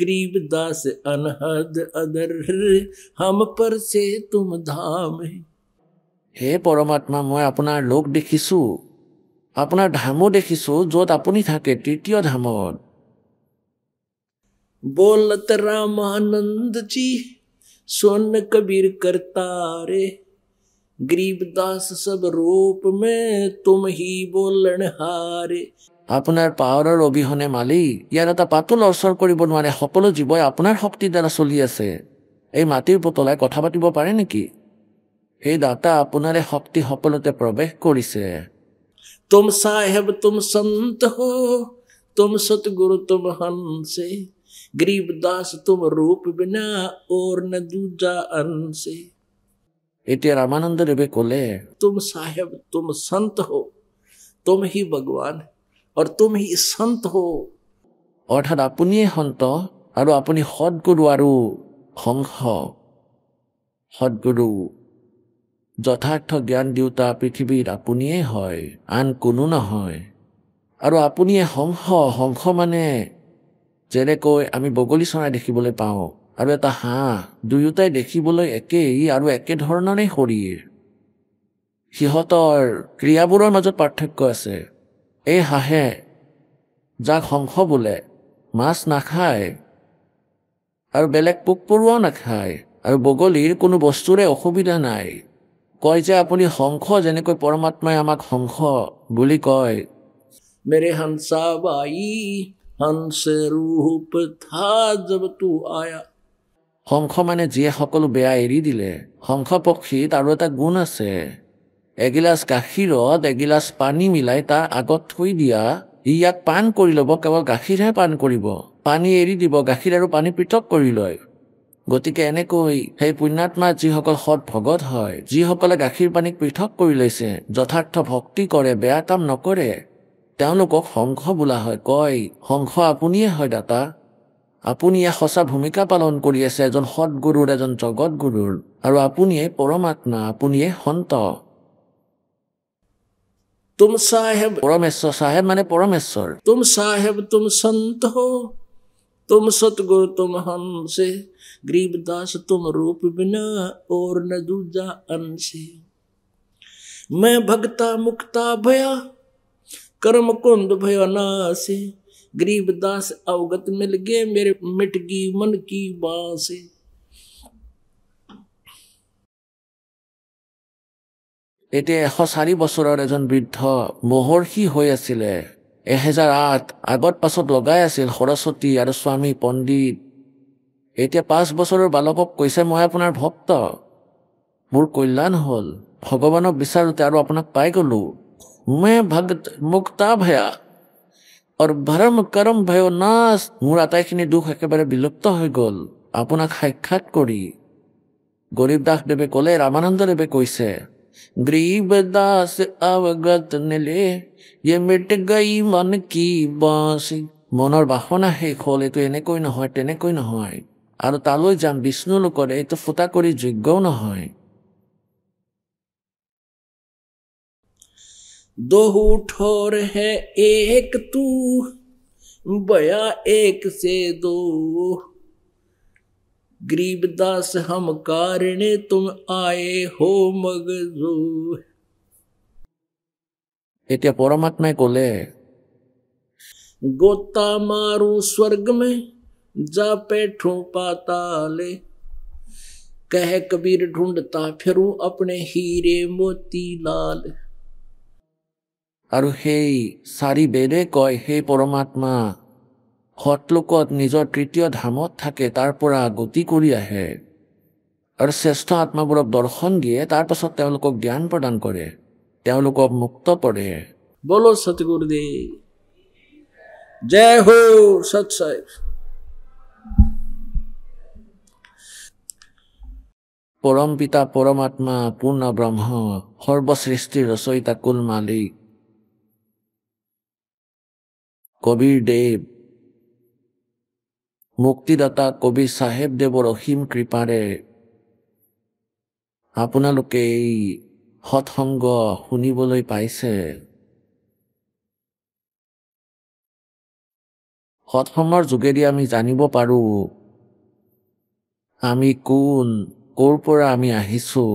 गरीब दास अनहद अदर हम पर से तुम धाम हे परमात्मा मैं अपना लोक দেখিছোঁ अपना धामो দেখিছোঁ जो अपनी थके तृतीय ধামত बोलत रामानंद जी सोन कबीर करतारे গরিবদাস সব রূপ মে তুম হি বলন হারে আপোনাৰ পাৱাৰৰ অবিহনে মালি ইয়াৰ এটা পাতল অৰ্চৰ কৰিব নোৱাৰে সকলো জীৱই আপোনাৰ শক্তিৰ দ্বাৰা চলি আছে এই মাটিৰ পুতলাই কথা পাতিব পাৰে নেকি সেই দাতা আপোনাৰে শক্তি সকলোতে প্ৰৱেশ কৰিছে তুম চাহেব তুম সন্ত হো তুম সতগুৰু তুম হংসে गरीब दास तुम रूप बिना और न दूजा अंश इतने रामानंद रेबे कोले तुम साहेब तुम संत हो तुम ही भगवान और तुम ही संत हो অৰ্থাৎ আপুনিয়ে সন্ত আৰু আপুনি সদগুৰু আৰু সংস সদগুৰু যথাৰ্থ জ্ঞান দিওঁতা পৃথিৱীত আপুনিয়েই হয় আন কোনো নহয় আৰু আপুনিয়ে সংস সংস মানে যেনেকৈ আমি বগলী চৰাই দেখিবলৈ পাওঁ আৰু এটা হাঁহ দুয়োটাই দেখিবলৈ একেই আৰু একেধৰণৰেই শৰীৰ সিহঁতৰ ক্ৰিয়াবোৰৰ মাজত পাৰ্থক্য আছে এই হাঁহে যাক শংখ বোলে মাছ নাখায় আৰু বেলেগ পোক পৰুৱাও নাখায় আৰু বগলীৰ কোনো বস্তুৰে অসুবিধা নাই কয় যে আপুনি শংখ যেনেকৈ পৰমাত্মাই আমাক শংখ বুলি কয় মেৰে হংসা বাই হংস ৰূপ তু শংখ মানে যিয়ে সকলো বেয়া এৰি দিলে শংখ পক্ষীত আৰু এটা গুণ আছে এগিলাচ গাখীৰত এগিলাচ পানী মিলাই তাৰ আগত থৈ দিয়া ই ইয়াক পাণ কৰি ল'ব কেৱল গাখীৰহে পাণ কৰিব পানী এৰি দিব গাখীৰ আৰু পানী পৃথক কৰি লয় গতিকে এনেকৈ সেই পুণ্যাত্মা যিসকল সৎ ভগত হয় যিসকলে গাখীৰ পানীক পৃথক কৰি লৈছে যথাৰ্থ ভক্তি কৰে বেয়া কাম নকৰে তেওঁলোকক সংঘ বোলা হয় কয় সংঘ আপুনিয়ে হয় দাতা আপুনি ইয়াত সঁচা ভূমিকা পালন কৰি আছে এজন সৎগুৰুৰ এজন জগতগুৰুৰ আৰু আপুনিয়ে পৰমাত্মা আপুনিয়ে সন্ত পৰমেশ্বৰ চাহেব মানে পৰমেশ্বৰ তুম চাহেব তুম গ্ৰীব দাস कर्म कुंद भय अनास गरीब दास अवगत मिल गए मेरे मिटगी मन की बास এতিয়া এশ চাৰি বছৰৰ এজন বৃদ্ধ মহৰ্ষী হৈ আছিলে এহেজাৰ আঠ আগত পাছত লগাই আছিল সৰস্বতী আৰু স্বামী পণ্ডিত এতিয়া পাঁচ বছৰৰ বালকক কৈছে মই আপোনাৰ ভক্ত মোৰ কল্যাণ হ'ল ভগৱানক বিচাৰোঁতে আৰু আপোনাক পাই গ'লোঁ मैं भगत मुक्ता भया और भरम करम भयो নাশ মোৰ আটাইখিনি দুখ একেবাৰে বিলুপ্ত হৈ গ'ল আপোনাক সাক্ষাৎ কৰি গৰীব দাসদেৱে ক'লে ৰামানন্দদেৱে কৈছে গৰীব দাস অৱগত নিলে য়ে মিট গই মন কি বাঁচি মনৰ বাসনা শেষ হ'ল এইটো এনেকৈ নহয় তেনেকৈ নহয় আৰু তালৈ যাম বিষ্ণু লোকৰ এইটো ফুটা কৰি যোগ্যও নহয় दो ठोर है एक तू बया एक से दो गरीब दास हम कारण तुम आए हो मगजू इतिया परमात्मा को ले गोता मारू स्वर्ग में जा बैठू पाताले कह कबीर ढूंढता फिरू अपने हीरे मोती लाल আৰু সেই চাৰি বেদে কয় সেই পৰমাত্মা সতলোকত নিজৰ তৃতীয় ধামত থাকে তাৰ পৰা গতি কৰি আহে আৰু শ্ৰেষ্ঠ আত্মাবোৰক দৰ্শন দিয়ে তাৰ পাছত তেওঁলোকক জ্ঞান প্ৰদান কৰে তেওঁলোকক মুক্ত পৰে বলো সতগুৰুদে জয় হৌ সৎসাই পৰম পিতা পৰমাত্মা পূৰ্ণ ব্ৰহ্ম সৰ্বসৃষ্টিৰ ৰচয়িতা কুল মালিক কবিৰ দেৱ মুক্তিদাতা কবি দেৱৰ অসীম কৃপাৰে আপোনালোকে এই সৎসংগ শুনিবলৈ পাইছে সৎসংগৰ যোগেদি আমি জানিব পাৰোঁ আমি কোন ক'ৰ পৰা আমি আহিছোঁ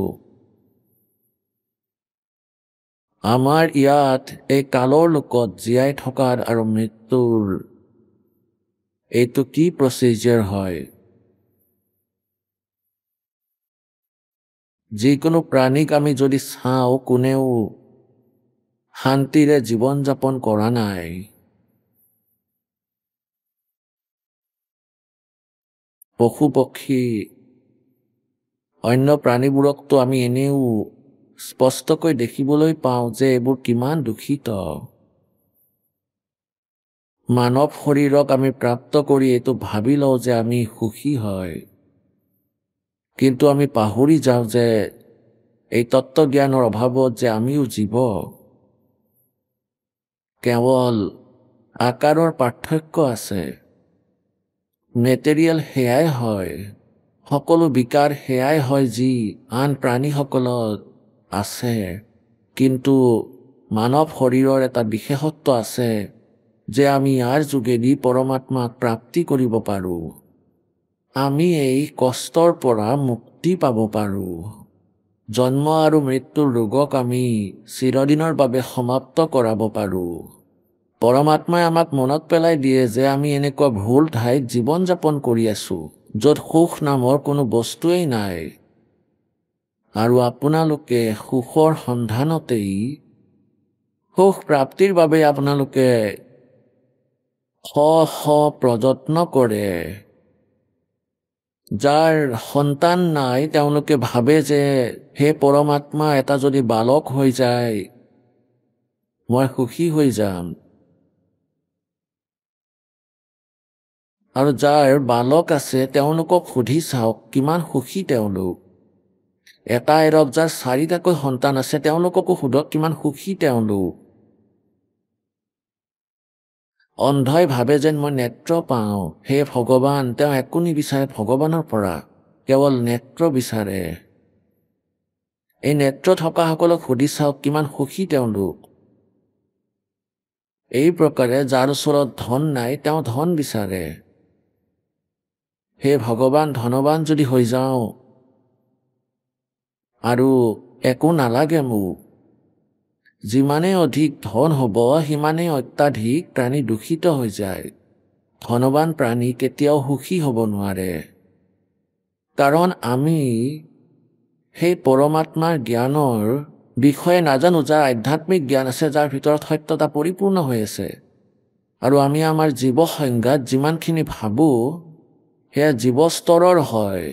আমাৰ ইয়াত এই কালৰ লোকত জীয়াই থকাৰ আৰু মৃত্যুৰ এইটো কি প্ৰচিজাৰ হয় যিকোনো প্ৰাণীক আমি যদি চাওঁ কোনেও শান্তিৰে জীৱন যাপন কৰা নাই পশু পক্ষী অন্য প্ৰাণীবোৰকতো আমি এনেও স্পষ্টকৈ দেখিবলৈ পাওঁ যে এইবোৰ কিমান দূষিত মানৱ শৰীৰক আমি প্ৰাপ্ত কৰি এইটো ভাবি লওঁ যে আমি সুখী হয় কিন্তু আমি পাহৰি যাওঁ যে এই তত্বজ্ঞানৰ অভাৱত যে আমিও জীৱ কেৱল আকাৰৰ পাৰ্থক্য আছে মেটেৰিয়েল সেয়াই হয় সকলো বিকাৰ সেয়াই হয় যি আন প্ৰাণীসকলত আছে কিন্তু মানৱ শৰীৰৰ এটা বিশেষত্ব আছে যে আমি ইয়াৰ যোগেদি পৰমাত্মাক প্ৰাপ্তি কৰিব পাৰোঁ আমি এই কষ্টৰ পৰা মুক্তি পাব পাৰোঁ জন্ম আৰু মৃত্যুৰ ৰোগক আমি চিৰদিনৰ বাবে সমাপ্ত কৰাব পাৰোঁ পৰমাত্মাই আমাক মনত পেলাই দিয়ে যে আমি এনেকুৱা ভুল ঠাইত জীৱন যাপন কৰি আছোঁ য'ত সুখ নামৰ কোনো বস্তুৱেই নাই আৰু আপোনালোকে সুখৰ সন্ধানতেই সুখ প্ৰাপ্তিৰ বাবে আপোনালোকে শ শ প্ৰযত্ন কৰে যাৰ সন্তান নাই তেওঁলোকে ভাবে যে সেই পৰমাত্মা এটা যদি বালক হৈ যায় মই সুখী হৈ যাম আৰু যাৰ বালক আছে তেওঁলোকক সুধি চাওক কিমান সুখী তেওঁলোক এটা এৰক যাৰ চাৰিটাকৈ সন্তান আছে তেওঁলোককো সোধক কিমান সুখী তেওঁলোক অন্ধই ভাবে যেন মই নেত্ৰ পাওঁ হে ভগৱান তেওঁ একো নিবিচাৰে ভগৱানৰ পৰা কেৱল নেত্ৰ বিচাৰে এই নেত্ৰ থকাসকলক সুধি চাওক কিমান সুখী তেওঁলোক এই প্ৰকাৰে যাৰ ওচৰত ধন নাই তেওঁ ধন বিচাৰে হে ভগৱান ধনবান যদি হৈ যাওঁ আৰু একো নালাগে মোক যিমানেই অধিক ধন হ'ব সিমানেই অত্যাধিক প্ৰাণী দূষিত হৈ যায় ধনবান প্ৰাণী কেতিয়াও সুখী হ'ব নোৱাৰে কাৰণ আমি সেই পৰমাত্মাৰ জ্ঞানৰ বিষয়ে নাজানো যাৰ আধ্যাত্মিক জ্ঞান আছে যাৰ ভিতৰত সত্যতা পৰিপূৰ্ণ হৈ আছে আৰু আমি আমাৰ জীৱ সংজ্ঞাত যিমানখিনি ভাবোঁ সেয়া জীৱস্তৰৰ হয়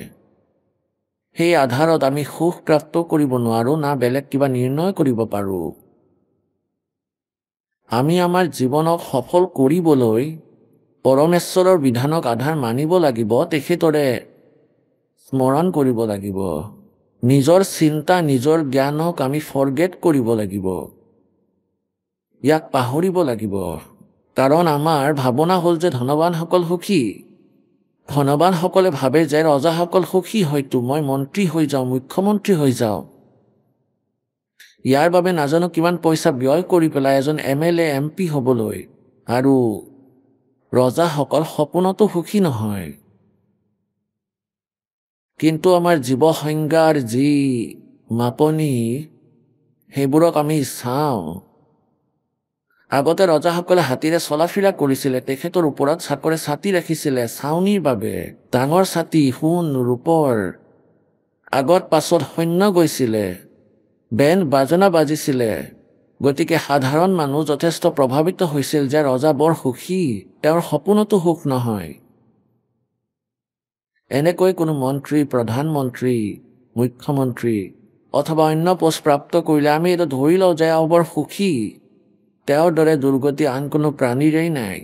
সেই আধাৰত আমি সুখ প্ৰাপ্ত কৰিব নোৱাৰোঁ না বেলেগ কিবা নিৰ্ণয় কৰিব পাৰোঁ আমি আমাৰ জীৱনক সফল কৰিবলৈ পৰমেশ্বৰৰ বিধানক আধাৰ মানিব লাগিব তেখেতৰে স্মৰণ কৰিব লাগিব নিজৰ চিন্তা নিজৰ জ্ঞানক আমি ফৰগেট কৰিব লাগিব ইয়াক পাহৰিব লাগিব কাৰণ আমাৰ ভাৱনা হ'ল যে ধনবানসকল সুখী ধনবানসকলে ভাবে যে ৰজাসকল সুখী হয়তো মই মন্ত্ৰী হৈ যাওঁ মুখ্যমন্ত্ৰী হৈ যাওঁ ইয়াৰ বাবে নাজানো কিমান পইচা ব্যয় কৰি পেলাই এজন M L A M P হ'বলৈ আৰু ৰজাসকল সপোনতো সুখী নহয় কিন্তু আমাৰ জীৱ সংজ্ঞাৰ যি মাপনি সেইবোৰক আমি চাওঁ আগতে ৰজাসকলে হাতীৰে চলা ফিৰা কৰিছিলে তেখেতৰ ওপৰত চাকৰে ছাতি ৰাখিছিলে চাউনীৰ বাবে ডাঙৰ ছাতি সোণ ৰূপৰ আগত পাছত সৈন্য গৈছিলে বেন বাজনা বাজিছিলে গতিকে সাধাৰণ মানুহ যথেষ্ট প্ৰভাৱিত হৈছিল যে ৰজা বৰ সুখী তেওঁৰ সপোনতো সুখ নহয় এনেকৈ কোনো মন্ত্ৰী প্ৰধানমন্ত্ৰী মুখ্যমন্ত্ৰী অথবা অন্য পোষ্ট প্ৰাপ্ত কৰিলে আমি এইটো ধৰি লওঁ যে আৰু বৰ সুখী তেওঁৰ দৰে দুৰ্গতি আন কোনো প্ৰাণীৰেই নাই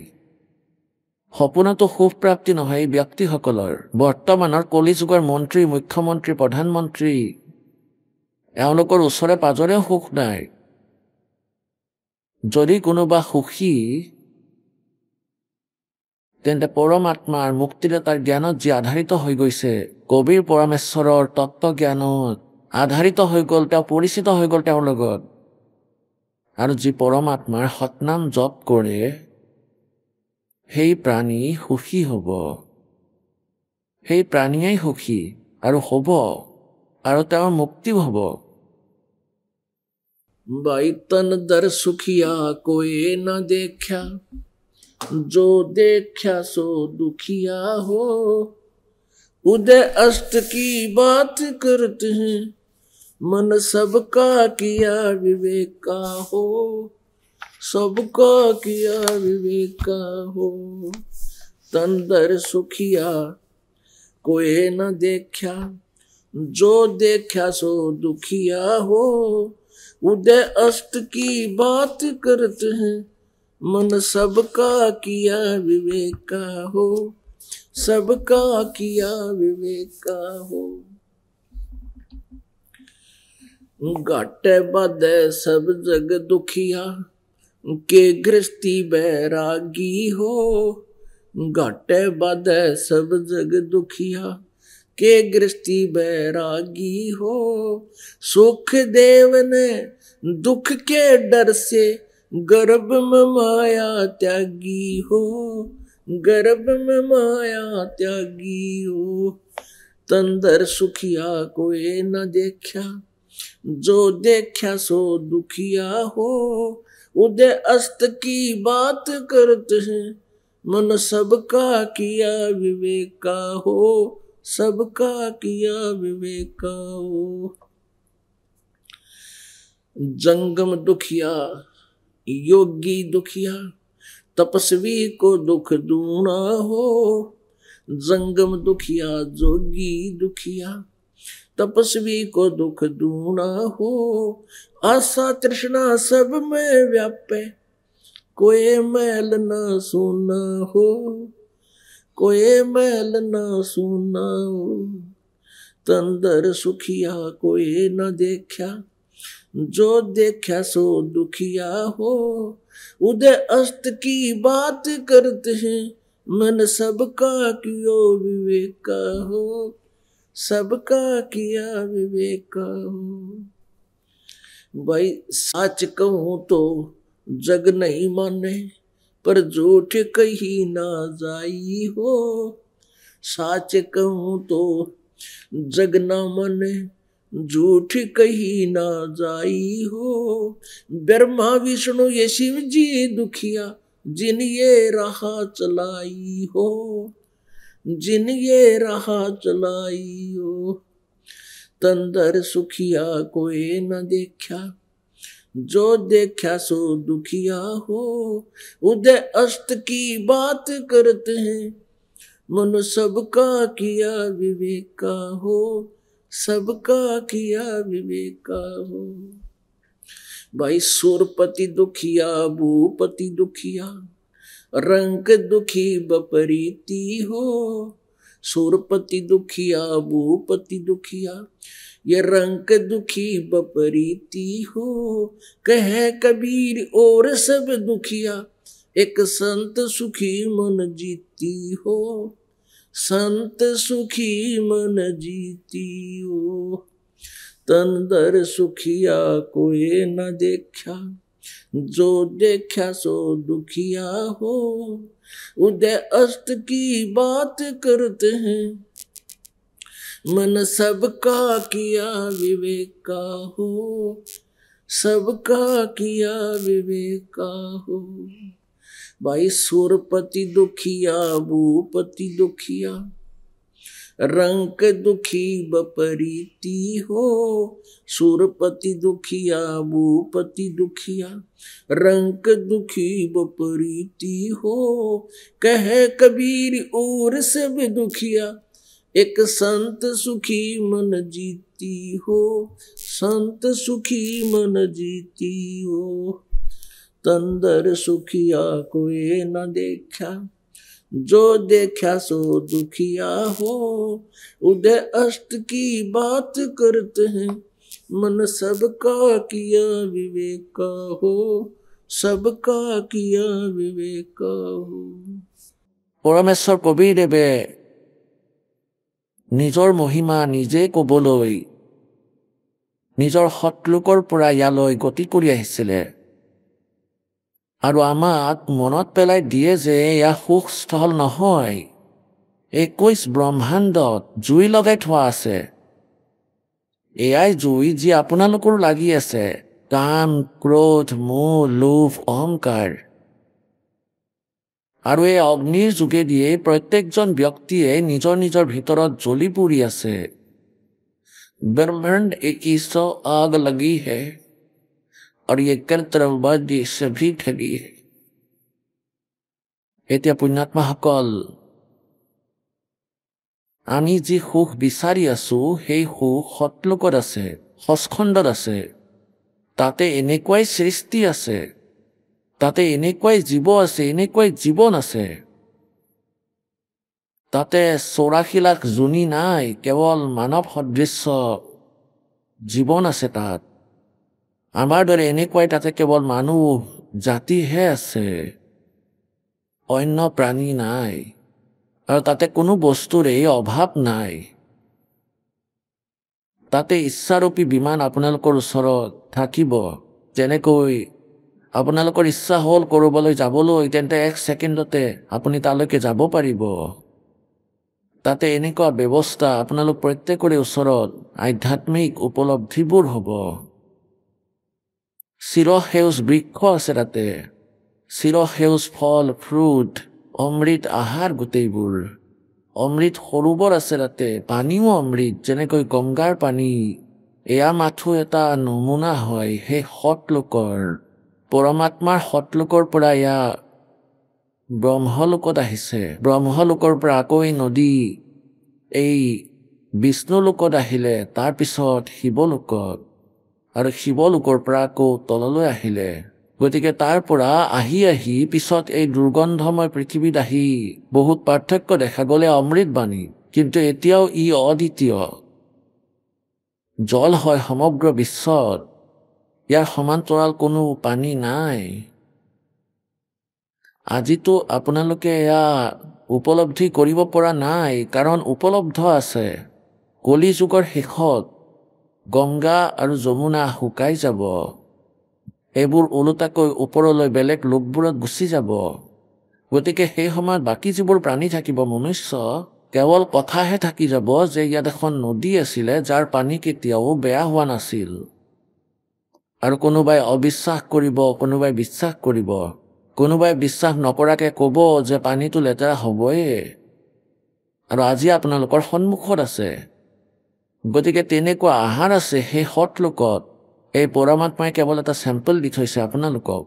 সপোনতো সুখ প্ৰাপ্তি নহয় এই ব্যক্তিসকলৰ বৰ্তমানৰ কলিযুগৰ মন্ত্ৰী মুখ্যমন্ত্ৰী প্ৰধানমন্ত্ৰী এওঁলোকৰ ওচৰে পাজৰেও সুখ নাই যদি কোনোবা সুখী তেন্তে পৰমাত্মাৰ মুক্তিদাতাৰ জ্ঞানত যি আধাৰিত হৈ গৈছে কবিৰ পৰমেশ্বৰৰ তত্বজ্ঞানত আধাৰিত হৈ গ'ল তেওঁ পৰিচিত হৈ গ'ল তেওঁৰ লগত আৰু যি পৰমাত্মাৰ সতনাম জপ কৰে সেই প্ৰাণী সুখী হ'ব সেই প্ৰাণীয়েই সুখী আৰু হ'ব আৰু তেওঁৰ মুক্তিও হ'ব বাইতন দৰ সুখীয়া কোৱে ন দেখা যো দেখা সো দুখীয়া হ উদয় অষ্ট কি বাত কৰ मन सबका किया विवेका हो सबका किया विवेका हो तंदर सुखिया कोई न देखा जो देखा सो दुखिया हो उदय अस्त की बात करते हैं मन सबका किया विवेका हो सबका किया विवेका हो घाटे बाधे सब जग दुखिया के गृहस्थी बैरागी हो घाटे बाधे सब जग दुखिया के गृहस्थी बैरागी हो सुख देव ने दुख के डर से गर्भ में माया त्यागी हो गर्भ में माया त्यागी हो तंदर सुखिया कोई न देखा जो देखा सो दुखिया हो उदय अस्त की बात करते हैं मन सबका किया विवेका हो सबका किया विवेका हो जंगम दुखिया योगी दुखिया तपस्वी को दुख दूना हो जंगम दुखिया जोगी दुखिया तपस्वी को दुख दूना हो आशा तृष्णा सब में व्यापे कोई मैल न सुना हो कोई मैल न सुना हो तंदर सुखिया कोई न देखा जो देखा सो दुखिया हो उदय अस्त की बात करते हैं मन सबका क्यों विवेका हो सबका किया विवेक हो भाई सच कहूं तो जग नहीं माने पर झूठ कही ना जाई हो सच कहूं तो जग ना माने झूठ कही ना जाई हो ब्रह्मा विष्णु ये शिव जी दुखिया जिन ये राह चलाई हो जिन ये रहा चलाइयो तंदर सुखिया कोई न देखा जो देखा सो दुखिया हो उदय अस्त की बात करते हैं मनु सबका किया विवेका हो सबका किया विवेका हो भाई सुरपति दुखिया भूपति दुखिया रंक दुखी बपरीती हो सुरपति दुखिया भूपति दुखिया ये रंक दुखी बपरीती हो कह कबीर और सब दुखिया एक संत सुखी मन जीती हो संत सुखी मन जीती हो तन दर सुखिया कोई न देखा जो देखा सो दुखिया हो उदय अस्त की बात करते हैं मन सबका किया विवेक हो सबका किया विवेक हो भाई सुरपति दुखिया भूपति दुखिया रंक दुखी बपरीती हो सुरपति दुखिया भूपति दुखिया रंक दुखी बपरीती हो कह कबीर और सब दुखिया एक संत सुखी मन जीती हो संत सुखी मन जीती हो तंदर सुखिया कोई न देखा जो देखा सो दुखिया हो उदय अष्ट की बात करते हैं मन सबका किया विवेक हो सबका किया विवेक हो পৰমেশ্বৰ কবিৰদেৱে নিজৰ মহিমা নিজে ক'বলৈ নিজৰ শত্ৰুকৰ পৰা ইয়ালৈ গতি কৰি আহিছিলে আৰু আমাক মনত পেলাই দিয়ে যে এয়া সুখস্থল নহয় একৈছ ব্ৰহ্মাণ্ডত জুই লগাই থোৱা আছে এয়াই জুই যি আপোনালোকৰ লাগি আছে কাম ক্ৰোধ মোহ লোভ অহংকাৰ আৰু এই অগ্নিৰ যোগেদিয়ে প্ৰত্যেকজন ব্যক্তিয়ে নিজৰ নিজৰ ভিতৰত জ্বলি পৰি আছে ব্ৰহ্মাণ্ড একিছ আগ লাগিহে और ये कर्तव्यवादी सभी ठगी है এতিয়া পুণ্যাত্মাসকল আমি যি সুখ বিচাৰি আছো সেই সুখ সৎলোকত আছে সচখণ্ডত আছে তাতে এনেকুৱাই সৃষ্টি আছে তাতে এনেকুৱাই জীৱ আছে এনেকুৱাই জীৱন আছে তাতে চৌৰাশী লাখ জুনি নাই কেৱল মানৱ সদৃশ জীৱন আছে তাত আমাৰ দৰে এনেকুৱাই তাতে কেৱল মানুহ জাতিহে আছে অন্য প্ৰাণী নাই আৰু তাতে কোনো বস্তুৰ এই অভাৱ নাই তাতে ইচ্ছাৰূপী বিমান আপোনালোকৰ ওচৰত থাকিব যেনেকৈ আপোনালোকৰ ইচ্ছা হ'ল কৰিবলৈ যাবলৈ তেন্তে এক ছেকেণ্ডতে আপুনি তালৈকে যাব পাৰিব তাতে এনেকুৱা ব্যৱস্থা আপোনালোক প্ৰত্যেকৰে ওচৰত আধ্যাত্মিক উপলব্ধিবোৰ হ'ব চিৰসেউজ বৃক্ষ আছে তাতে চিৰসেউজ ফল ফ্ৰুট অমৃত আহাৰ গোটেইবোৰ অমৃত সৰুবৰ আছে তাতে পানীও অমৃত যেনেকৈ গংগাৰ পানী এয়া মাথো এটা নমুনা হয় সেই সৎলোকৰ পৰমাত্মাৰ সৎলোকৰ পৰা এয়া ব্ৰহ্মলোকত আহিছে ব্ৰহ্মলোকৰ পৰা আকৌ এই নদী এই বিষ্ণুলোকত আহিলে তাৰপিছত শিৱলোকত আৰু শিৱলোকৰ পৰা আকৌ তললৈ আহিলে গতিকে তাৰ পৰা আহি আহি পিছত এই দুৰ্গন্ধময় পৃথিৱীত আহি বহুত পাৰ্থক্য দেখা গ'লে অমৃত বাণী কিন্তু এতিয়াও ই অদ্বিতীয় জল হয় সমগ্ৰ বিশ্বত ইয়াৰ সমান্তৰাল কোনো পানী নাই আজিতো আপোনালোকে এয়া উপলব্ধি কৰিব পৰা নাই কাৰণ উপলব্ধ আছে কলি যুগৰ শেষত গংগা আৰু যমুনা শুকাই যাব এইবোৰ ওলোটাকৈ ওপৰলৈ বেলেগ লোকবোৰত গুচি যাব গতিকে সেই সময়ত বাকী যিবোৰ প্ৰাণী থাকিব মনুষ্য কেৱল কথাহে থাকি যাব যে ইয়াত এখন নদী আছিলে যাৰ পানী কেতিয়াও বেয়া হোৱা নাছিল আৰু কোনোবাই অবিশ্বাস কৰিব কোনোবাই বিশ্বাস কৰিব কোনোবাই বিশ্বাস নকৰাকৈ ক'ব যে পানীটো লেতেৰা হ'বয়ে আৰু আজি আপোনালোকৰ সন্মুখত আছে গতিকে তেনেকুৱা আহাৰ আছে সেই সৎ লোকত এই পৰমাত্মাই কেৱল এটা চেম্পল দি থৈছে আপোনালোকক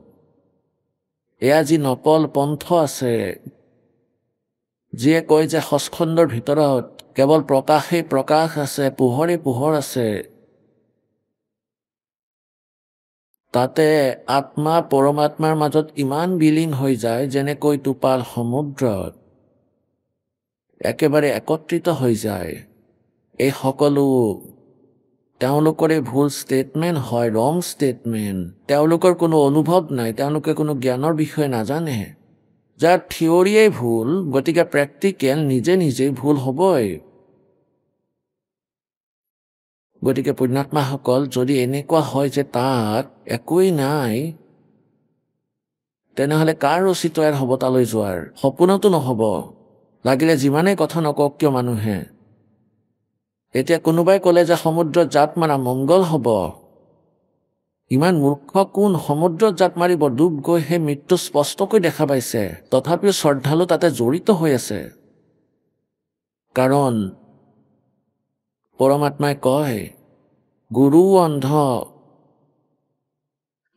এয়া যি নকল পন্থ আছে যিয়ে কয় যে সচখণ্ডৰ ভিতৰত কেৱল প্ৰকাশেই প্ৰকাশ আছে পোহৰেই পোহৰ আছে তাতে আত্মা পৰমাত্মাৰ মাজত ইমান বিলীন হৈ যায় যেনেকৈ টোপাল সমুদ্ৰত একেবাৰে একত্ৰিত হৈ যায় এই সকলো তেওঁলোকৰে ভুল ষ্টেটমেণ্ট হয় ৰং ষ্টেটমেণ্ট তেওঁলোকৰ কোনো অনুভৱ নাই তেওঁলোকে কোনো জ্ঞানৰ বিষয়ে নাজানে যাৰ থিয়ৰীয়েই ভুল গতিকে প্ৰেক্টিকেল নিজে নিজেই ভুল হ'বই গতিকে পুণ্যাত্মাসকল যদি এনেকুৱা হয় যে তাত একোৱেই নাই তেনেহ'লে কাৰ ৰচিত হ'ব তালৈ যোৱাৰ সপোনতো নহ'ব লাগিলে যিমানেই কথা নকওক কিয় মানুহে এতিয়া কোনোবাই ক'লে যে সমুদ্ৰত জাত মাৰা মংগল হ'ব ইমান মূৰ্খ কোন সমুদ্ৰত জাত মাৰিব ডুব গৈ সেই মৃত্যু স্পষ্টকৈ দেখা পাইছে তথাপিও শ্ৰদ্ধালু তাতে জড়িত হৈ আছে কাৰণ পৰমাত্মাই কয় গুৰু অন্ধ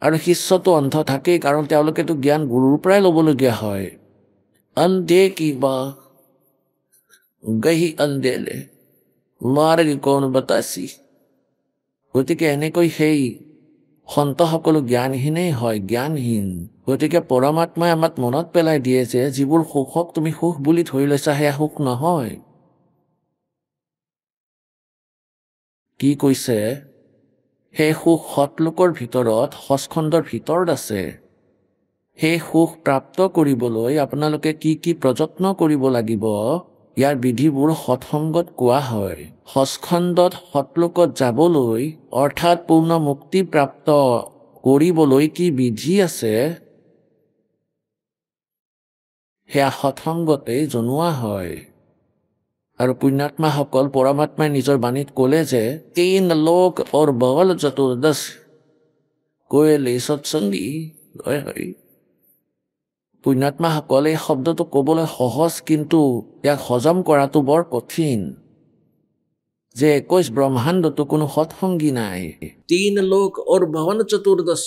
আৰু শিষ্যটো অন্ধ থাকেই কাৰণ তেওঁলোকেতো জ্ঞান গুৰুৰ পৰাই ল'বলগীয়া হয় অন্ধে কি বা গহি অন্ধেলে মাৰ কোন বতাচি গতিকে এনেকৈ সেই সন্ত সকলো জ্ঞানহীনেই হয় জ্ঞানহীন গতিকে পৰমাত্মাই আমাক মনত পেলাই দিয়ে যে যিবোৰ সুখক তুমি সুখ বুলি ধৰি লৈছা সেয়া সুখ নহয় কি কৈছে সেই সুখ সৎলোকৰ ভিতৰত সচখণ্ডৰ ভিতৰত আছে সেই সুখ প্ৰাপ্ত কৰিবলৈ আপোনালোকে কি কি প্ৰযত্ন কৰিব লাগিব ইয়াৰ বিধিবোৰ সৎসংগত কোৱা হয় সচখণ্ডত সৎলোকত যাবলৈ অৰ্থাৎ পূৰ্ণ মুক্তি প্ৰাপ্ত কৰিবলৈ কি বিধি আছে সেয়া সৎসংগতে জনোৱা হয় আৰু পুণ্যাত্মাসকল পৰমাত্মাই নিজৰ বাণীত ক'লে যে কেইন লোক অৰ বগল চতুৰ্দশ কৈ লেচত হয় হয় পুণ্যাত্মাসকলে এই শব্দটো ক'বলৈ সহজ কিন্তু ইয়াক হজম কৰাটো বৰ কঠিন যে একৈশ ব্ৰহ্মাণ্ডটো কোনো সৎসংগী নাই তিন লোক অৰ ভৱন চতুৰ্দশ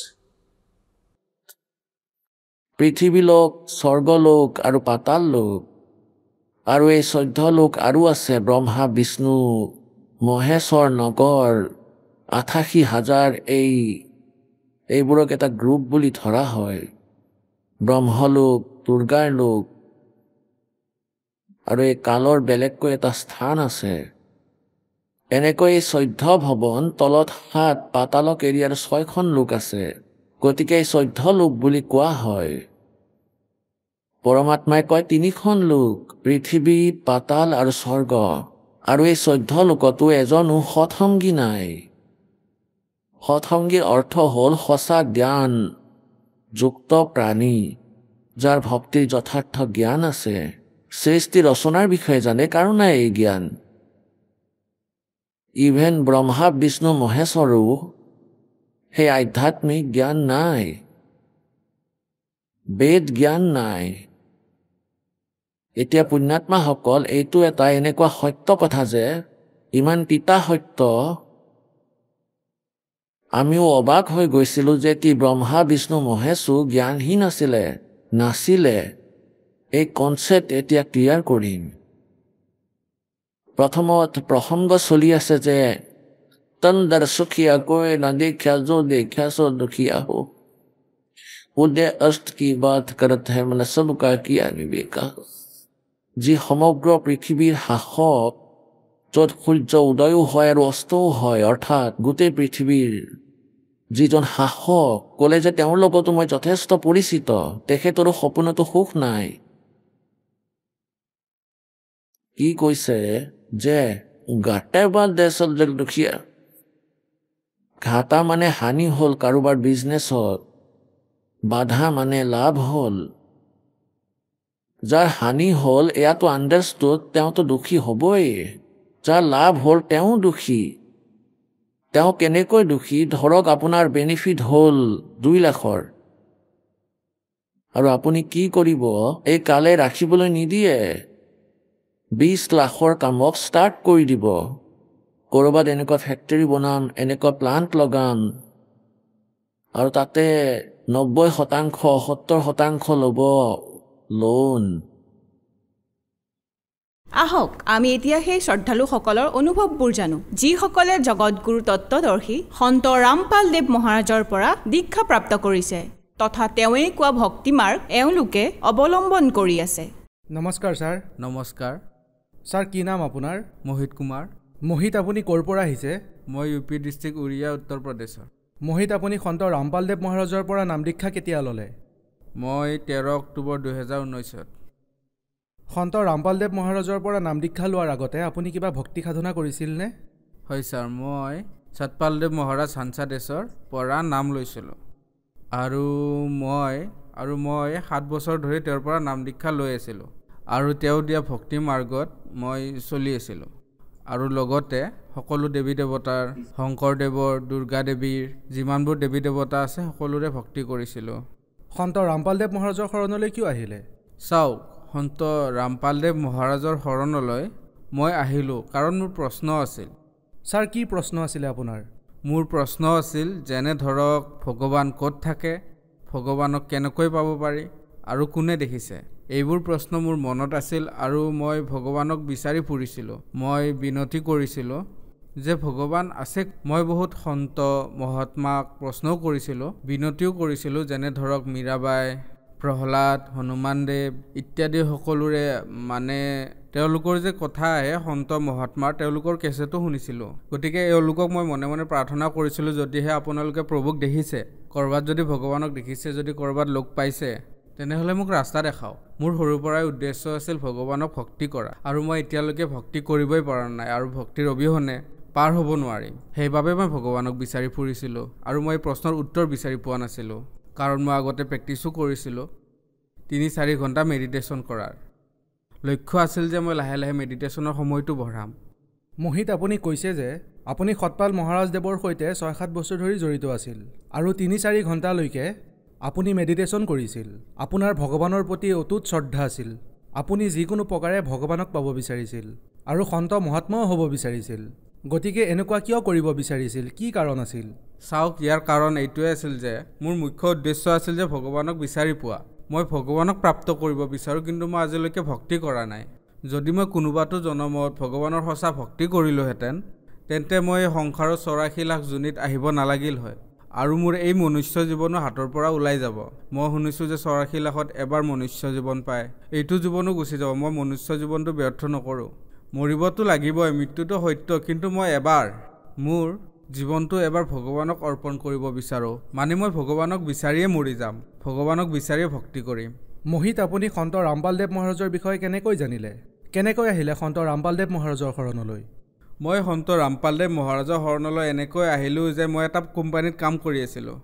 পৃথিৱী লোক স্বৰ্গলোক আৰু পাতাল লোক আৰু এই চৈধ্য লোক আৰু আছে ব্ৰহ্মা বিষ্ণু মহেশ্বৰ নগৰ আঠাশী হাজাৰ এই এইবোৰক এটা গ্ৰুপ বুলি ধৰা হয় ব্ৰহ্মলোক দুৰ্গাৰ লোক আৰু এই কালৰ বেলেগকৈ এটা স্থান আছে এনেকৈ এই চৈধ্য ভৱন তলত সাত পাতালক এৰিয়াৰ ছয়খন লোক আছে গতিকে এই চৈধ্য লোক বুলি কোৱা হয় পৰমাত্মাই কয় তিনিখন লোক পৃথিৱী পাতাল আৰু স্বৰ্গ আৰু এই চৈধ্য লোকতো এজনো সৎসংগী নাই সৎসংগীৰ অৰ্থ হ'ল সঁচা জ্ঞান যুক্ত প্ৰাণী যাৰ ভক্তিৰ যথাৰ্থ জ্ঞান আছে সৃষ্টি ৰচনাৰ বিষয়ে জানে কাৰো নাই এই জ্ঞান ইভেন ব্ৰহ্মা বিষ্ণু মহেশ্বৰো সেই আধ্যাত্মিক জ্ঞান নাই বেদ জ্ঞান নাই এতিয়া পুণ্যাত্মাসকল এইটো এটা এনেকুৱা সত্য কথা যে ইমান তিতা সত্য আমিও অবাক হৈ গৈছিলোঁ যে কি ব্ৰহ্মা বিষ্ণু মহেশো জ্ঞানহীন আছিলে নাছিলে এই কনচেপ্ট এতিয়া ক্লিয়াৰ কৰিম প্ৰথমত প্ৰসংগ চলি আছে যে তন্দৰ সুখীয়াকৈ কি বাট যি সমগ্ৰ পৃথিৱীৰ শাসক য'ত সূৰ্য উদয়ো হয় আৰু অস্তও হয় অৰ্থাৎ গোটেই পৃথিৱীৰ যিজন শাসক ক'লে যে তেওঁৰ লগতো মই যথেষ্ট পৰিচিত তেখেতৰো সপোনতো সুখ নাই কি কৈছে যে গাতে বা যে দুখীয়া ঘাটা মানে হানি হ'ল কাৰোবাৰ বিজনেছত বাধা মানে লাভ হ'ল যাৰ হানি হ'ল এয়াতো আণ্ডাৰষ্টুড তেওঁতো দুখী হ'বই যাৰ লাভ হ'ল তেওঁ দুখী তেওঁ কেনেকৈ দোষী ধৰক আপোনাৰ বেনিফিট হ'ল দুই লাখৰ আৰু আপুনি কি কৰিব এই কালে ৰাখিবলৈ নিদিয়ে বিছ লাখৰ কামক ষ্টাৰ্ট কৰি দিব ক'ৰবাত এনেকুৱা ফেক্টৰী বনাম এনেকুৱা প্লাণ্ট লগাম আৰু তাতে নব্বৈ শতাংশ সত্তৰ শতাংশ ল'ব লোন আহক আমি এতিয়া সেই শ্ৰদ্ধালুসকলৰ অনুভৱবোৰ জানো যিসকলে জগতগুৰু তত্বদৰ্শী সন্ত ৰামপাল দেৱ মহাৰাজৰ পৰা দীক্ষা প্ৰাপ্ত কৰিছে তথা তেওঁৱেই কোৱা ভক্তিমাৰ্গ এওঁলোকে অৱলম্বন কৰি আছে নমস্কাৰ ছাৰ নমস্কাৰ ছাৰ কি নাম আপোনাৰ মোহিত কুমাৰ মোহিত আপুনি ক'ৰ পৰা আহিছে মই ইউ পি ডিষ্ট্ৰিক্ট উৰিয়া উত্তৰ প্ৰদেশৰ মোহিত আপুনি সন্ত ৰামপাল দেৱ মহাৰাজৰ পৰা নাম দীক্ষা কেতিয়া ল'লে মই তেৰ অক্টোবৰ দুহেজাৰ ঊনৈছত সন্ত ৰামপালদেৱ মহাৰাজৰ পৰা নাম দীক্ষা লোৱাৰ আগতে আপুনি কিবা ভক্তি সাধনা কৰিছিল নে হয় ছাৰ মই সতপালদেৱ মহাৰাজ হাঞ্চা দেশৰ পৰা নাম লৈছিলোঁ আৰু মই আৰু মই সাত বছৰ ধৰি তেওঁৰ পৰা নাম দীক্ষা লৈ আছিলোঁ আৰু তেওঁ দিয়া ভক্তি মাৰ্গত মই চলি আছিলোঁ আৰু লগতে সকলো দেৱী দেৱতাৰ শংকৰদেৱৰ দুৰ্গা দেৱীৰ যিমানবোৰ দেৱী দেৱতা আছে সকলোৰে ভক্তি কৰিছিলোঁ সন্ত ৰামপালদেৱ মহাৰাজৰ শৰণলৈ কিয় আহিলে চাওক সন্ত ৰামপালদেৱ মহাৰাজৰ শৰণলৈ মই আহিলোঁ কাৰণ মোৰ প্ৰশ্ন আছিল ছাৰ কি প্ৰশ্ন আছিলে আপোনাৰ মোৰ প্ৰশ্ন আছিল যেনে ধৰক ভগৱান ক'ত থাকে ভগৱানক কেনেকৈ পাব পাৰি আৰু কোনে দেখিছে এইবোৰ প্ৰশ্ন মোৰ মনত আছিল আৰু মই ভগৱানক বিচাৰি ফুৰিছিলোঁ মই বিনতি কৰিছিলোঁ যে ভগৱান আছে মই বহুত সন্ত মহাত্মাক প্ৰশ্নও কৰিছিলোঁ বিনতিও কৰিছিলোঁ যেনে ধৰক মীৰাবাই প্ৰহ্লাদ হনুমান দেৱ ইত্যাদি সকলোৰে মানে তেওঁলোকৰ যে কথা আহে সন্ত মহাত্মাৰ তেওঁলোকৰ কেছেটো শুনিছিলোঁ গতিকে এওঁলোকক মই মনে মনে প্ৰাৰ্থনা কৰিছিলোঁ যদিহে আপোনালোকে প্ৰভুক দেখিছে ক'ৰবাত যদি ভগৱানক দেখিছে যদি ক'ৰবাত লগ পাইছে তেনেহ'লে মোক ৰাস্তা দেখাওক মোৰ সৰুৰ পৰাই উদ্দেশ্য আছিল ভগৱানক ভক্তি কৰা আৰু মই এতিয়ালৈকে ভক্তি কৰিবই পৰা নাই আৰু ভক্তিৰ অবিহনে পাৰ হ'ব নোৱাৰিম সেইবাবে মই ভগৱানক বিচাৰি ফুৰিছিলোঁ আৰু মই এই প্ৰশ্নৰ উত্তৰ বিচাৰি পোৱা নাছিলোঁ কাৰণ মই আগতে প্ৰেক্টিছো কৰিছিলোঁ তিনি চাৰি ঘণ্টা মেডিটেশ্যন কৰাৰ লক্ষ্য আছিল যে মই লাহে লাহে মেডিটেশ্যনৰ সময়টো বঢ়াম মোহিত আপুনি কৈছে যে আপুনি সৎপাল মহাৰাজদেৱৰ সৈতে ছয় সাত বছৰ ধৰি জড়িত আছিল আৰু তিনি চাৰি ঘণ্টালৈকে আপুনি মেডিটেশ্যন কৰিছিল আপোনাৰ ভগৱানৰ প্ৰতি অটুট শ্ৰদ্ধা আছিল আপুনি যিকোনো প্ৰকাৰে ভগৱানক পাব বিচাৰিছিল আৰু সন্ত মহাত্মাও হ'ব বিচাৰিছিল গতিকে এনেকুৱা কিয় কৰিব বিচাৰিছিল কি কাৰণ আছিল চাওক ইয়াৰ কাৰণ এইটোৱে আছিল যে মোৰ মুখ্য উদ্দেশ্য আছিল যে ভগৱানক বিচাৰি পোৱা মই ভগৱানক প্ৰাপ্ত কৰিব বিচাৰোঁ কিন্তু মই আজিলৈকে ভক্তি কৰা নাই যদি মই কোনোবাটো জনমত ভগৱানৰ সঁচা ভক্তি কৰিলোহেঁতেন তেন্তে মই এই সংসাৰৰ চৌৰাশী লাখ জুনিত আহিব নালাগিল হয় আৰু মোৰ এই মনুষ্য জীৱনো হাতৰ পৰা ওলাই যাব মই শুনিছোঁ যে চৌৰাশী লাখত এবাৰ মনুষ্য জীৱন পায় এইটো জীৱনো গুচি যাব মই মনুষ্য জীৱনটো ব্যৰ্থ নকৰোঁ মৰিবতো লাগিবই মৃত্যুটো সত্য কিন্তু মই এবাৰ মোৰ জীৱনটো এবাৰ ভগৱানক অৰ্পণ কৰিব বিচাৰোঁ মানে মই ভগৱানক বিচাৰিয়ে মৰি যাম ভগৱানক বিচাৰিয়ে ভক্তি কৰিম মোহিত আপুনি সন্ত ৰামপালদেৱ মহাৰাজৰ বিষয়ে কেনেকৈ জানিলে কেনেকৈ আহিলে সন্ত ৰামপালদেৱ মহাৰাজৰ শৰণলৈ মই সন্ত ৰামপালদেৱ মহাৰাজৰ শৰণলৈ এনেকৈ আহিলোঁ যে মই এটা কোম্পানীত কাম কৰি আছিলোঁ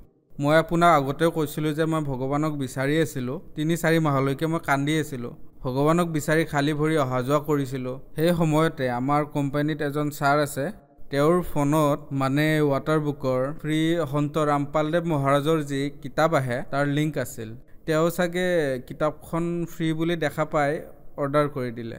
মই আপোনাক আগতেও কৈছিলোঁ যে মই ভগৱানক বিচাৰি আছিলোঁ তিনি চাৰি মাহলৈকে মই কান্দি আছিলোঁ ভগৱানক বিচাৰি খালী ভৰি অহা যোৱা কৰিছিলোঁ সেই সময়তে আমাৰ কোম্পানীত এজন ছাৰ আছে তেওঁৰ ফোনত মানে ৱাটাৰ বুকৰ শ্ৰী সন্ত ৰামপালদেৱ মহাৰাজৰ যি কিতাপ আহে তাৰ লিংক আছিল তেওঁ চাগে কিতাপখন ফ্ৰী বুলি দেখা পাই অৰ্ডাৰ কৰি দিলে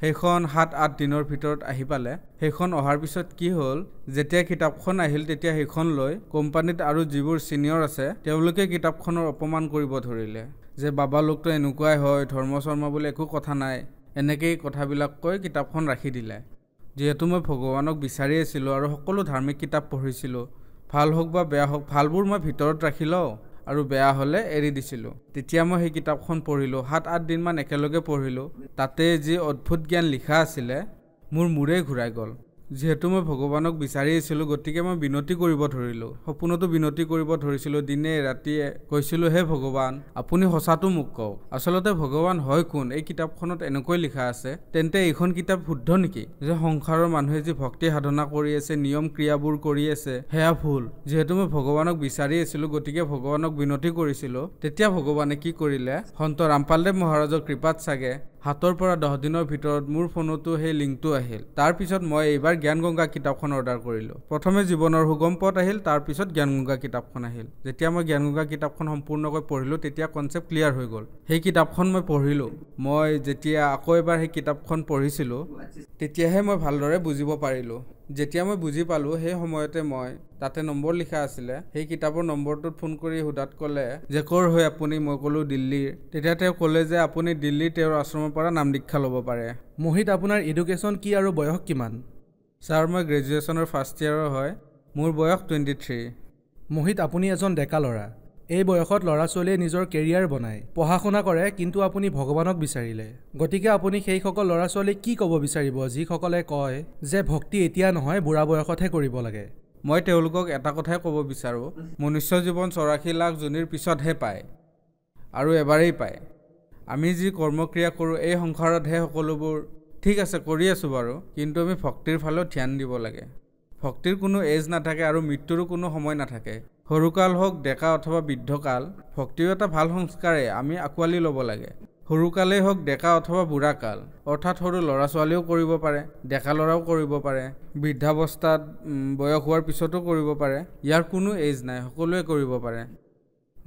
সেইখন সাত আঠ দিনৰ ভিতৰত আহি পালে সেইখন অহাৰ পিছত কি হ'ল যেতিয়া কিতাপখন আহিল তেতিয়া সেইখন লৈ কোম্পানীত আৰু যিবোৰ ছিনিয়ৰ আছে তেওঁলোকে কিতাপখনৰ অপমান কৰিব ধৰিলে যে বাবা লোকটো এনেকুৱাই হয় ধৰ্ম শৰ্মা বুলি একো কথা নাই এনেকেই কথাবিলাক কৈ কিতাপখন ৰাখি দিলে যিহেতু মই ভগৱানক বিচাৰি আছিলোঁ আৰু সকলো ধাৰ্মিক কিতাপ পঢ়িছিলোঁ ভাল হওক বা বেয়া হওক ভালবোৰ মই ভিতৰত ৰাখি লওঁ আৰু বেয়া হ'লে এৰি দিছিলোঁ তেতিয়া মই সেই কিতাপখন পঢ়িলোঁ সাত আঠ দিনমান একেলগে পঢ়িলোঁ তাতে যি অদ্ভুত জ্ঞান লিখা আছিলে মোৰ মূৰেই ঘূৰাই গ'ল যিহেতু মই ভগৱানক বিচাৰি আছিলোঁ গতিকে মই বিনতি কৰিব ধৰিলোঁ সপোনতো বিনতি কৰিব ধৰিছিলোঁ দিনে ৰাতিয়ে কৈছিলোঁ হে ভগৱান আপুনি সঁচাটো মোক কওক আচলতে ভগৱান হয় কোন এই কিতাপখনত এনেকৈ লিখা আছে তেন্তে এইখন কিতাপ শুদ্ধ নেকি যে সংসাৰৰ মানুহে যি ভক্তি সাধনা কৰি আছে নিয়ম ক্ৰিয়াবোৰ কৰি আছে সেয়া ভুল যিহেতু মই ভগৱানক বিচাৰি আছিলোঁ গতিকে ভগৱানক বিনতি কৰিছিলোঁ তেতিয়া ভগৱানে কি কৰিলে সন্ত ৰামপালদেৱ মহাৰাজৰ কৃপাত চাগে হাতৰ পৰা দহ দিনৰ ভিতৰত মোৰ ফোনতো সেই লিংকটো আহিল তাৰপিছত মই এইবাৰ জ্ঞান গংগা কিতাপখন অৰ্ডাৰ কৰিলোঁ প্ৰথমে জীৱনৰ সুগম পথ আহিল তাৰপিছত জ্ঞান গংগা কিতাপখন আহিল যেতিয়া মই জ্ঞান গংগা কিতাপখন সম্পূৰ্ণকৈ পঢ়িলোঁ তেতিয়া কনচেপ্ট ক্লিয়াৰ হৈ গ'ল সেই কিতাপখন মই পঢ়িলোঁ মই যেতিয়া আকৌ এবাৰ সেই কিতাপখন পঢ়িছিলোঁ তেতিয়াহে মই ভালদৰে বুজিব পাৰিলোঁ যেতিয়া মই বুজি পালোঁ সেই সময়তে মই তাতে নম্বৰ লিখা আছিলে সেই কিতাপৰ নম্বৰটোত ফোন কৰি সোধাত ক'লে যে ক'ৰ হয় আপুনি মই ক'লোঁ দিল্লীৰ তেতিয়া তেওঁ ক'লে যে আপুনি দিল্লীৰ তেওঁৰ আশ্ৰমৰ পৰা নাম দীক্ষা ল'ব পাৰে মোহিত আপোনাৰ এডুকেশ্যন কি আৰু বয়স কিমান ছাৰ মই গ্ৰেজুৱেশ্যনৰ ফাৰ্ষ্ট ইয়াৰৰ হয় মোৰ বয়স টুৱেণ্টি থ্ৰী মোহিত আপুনি এজন ডেকা ল'ৰা এই বয়সত ল'ৰা ছোৱালীয়ে নিজৰ কেৰিয়াৰ বনায় পঢ়া শুনা কৰে কিন্তু আপুনি ভগৱানক বিচাৰিলে গতিকে আপুনি সেইসকল ল'ৰা ছোৱালীক কি ক'ব বিচাৰিব যিসকলে কয় যে ভক্তি এতিয়া নহয় বুঢ়া বয়সতহে কৰিব লাগে মই তেওঁলোকক এটা কথাই ক'ব বিচাৰোঁ মনুষ্য জীৱন চৌৰাশী লাখ জনীৰ পিছতহে পায় আৰু এবাৰেই পায় আমি যি কৰ্মক্ৰিয়া কৰোঁ এই সংসাৰতহে সকলোবোৰ ঠিক আছে কৰি আছোঁ বাৰু কিন্তু আমি ভক্তিৰ ফালেও ধ্যান দিব লাগে ভক্তিৰ কোনো এজ নাথাকে আৰু মৃত্যুৰো কোনো সময় নাথাকে সৰুকাল হওক ডেকা অথবা বৃদ্ধকাল ভক্তিও এটা ভাল সংস্কাৰে আমি আঁকোৱালি ল'ব লাগে সৰুকালেই হওক ডেকা অথবা বুঢ়া কাল অৰ্থাৎ সৰু ল'ৰা ছোৱালীয়েও কৰিব পাৰে ডেকা ল'ৰাও কৰিব পাৰে বৃদ্ধাৱস্থাত বয়স হোৱাৰ পিছতো কৰিব পাৰে ইয়াৰ কোনো এজ নাই সকলোৱে কৰিব পাৰে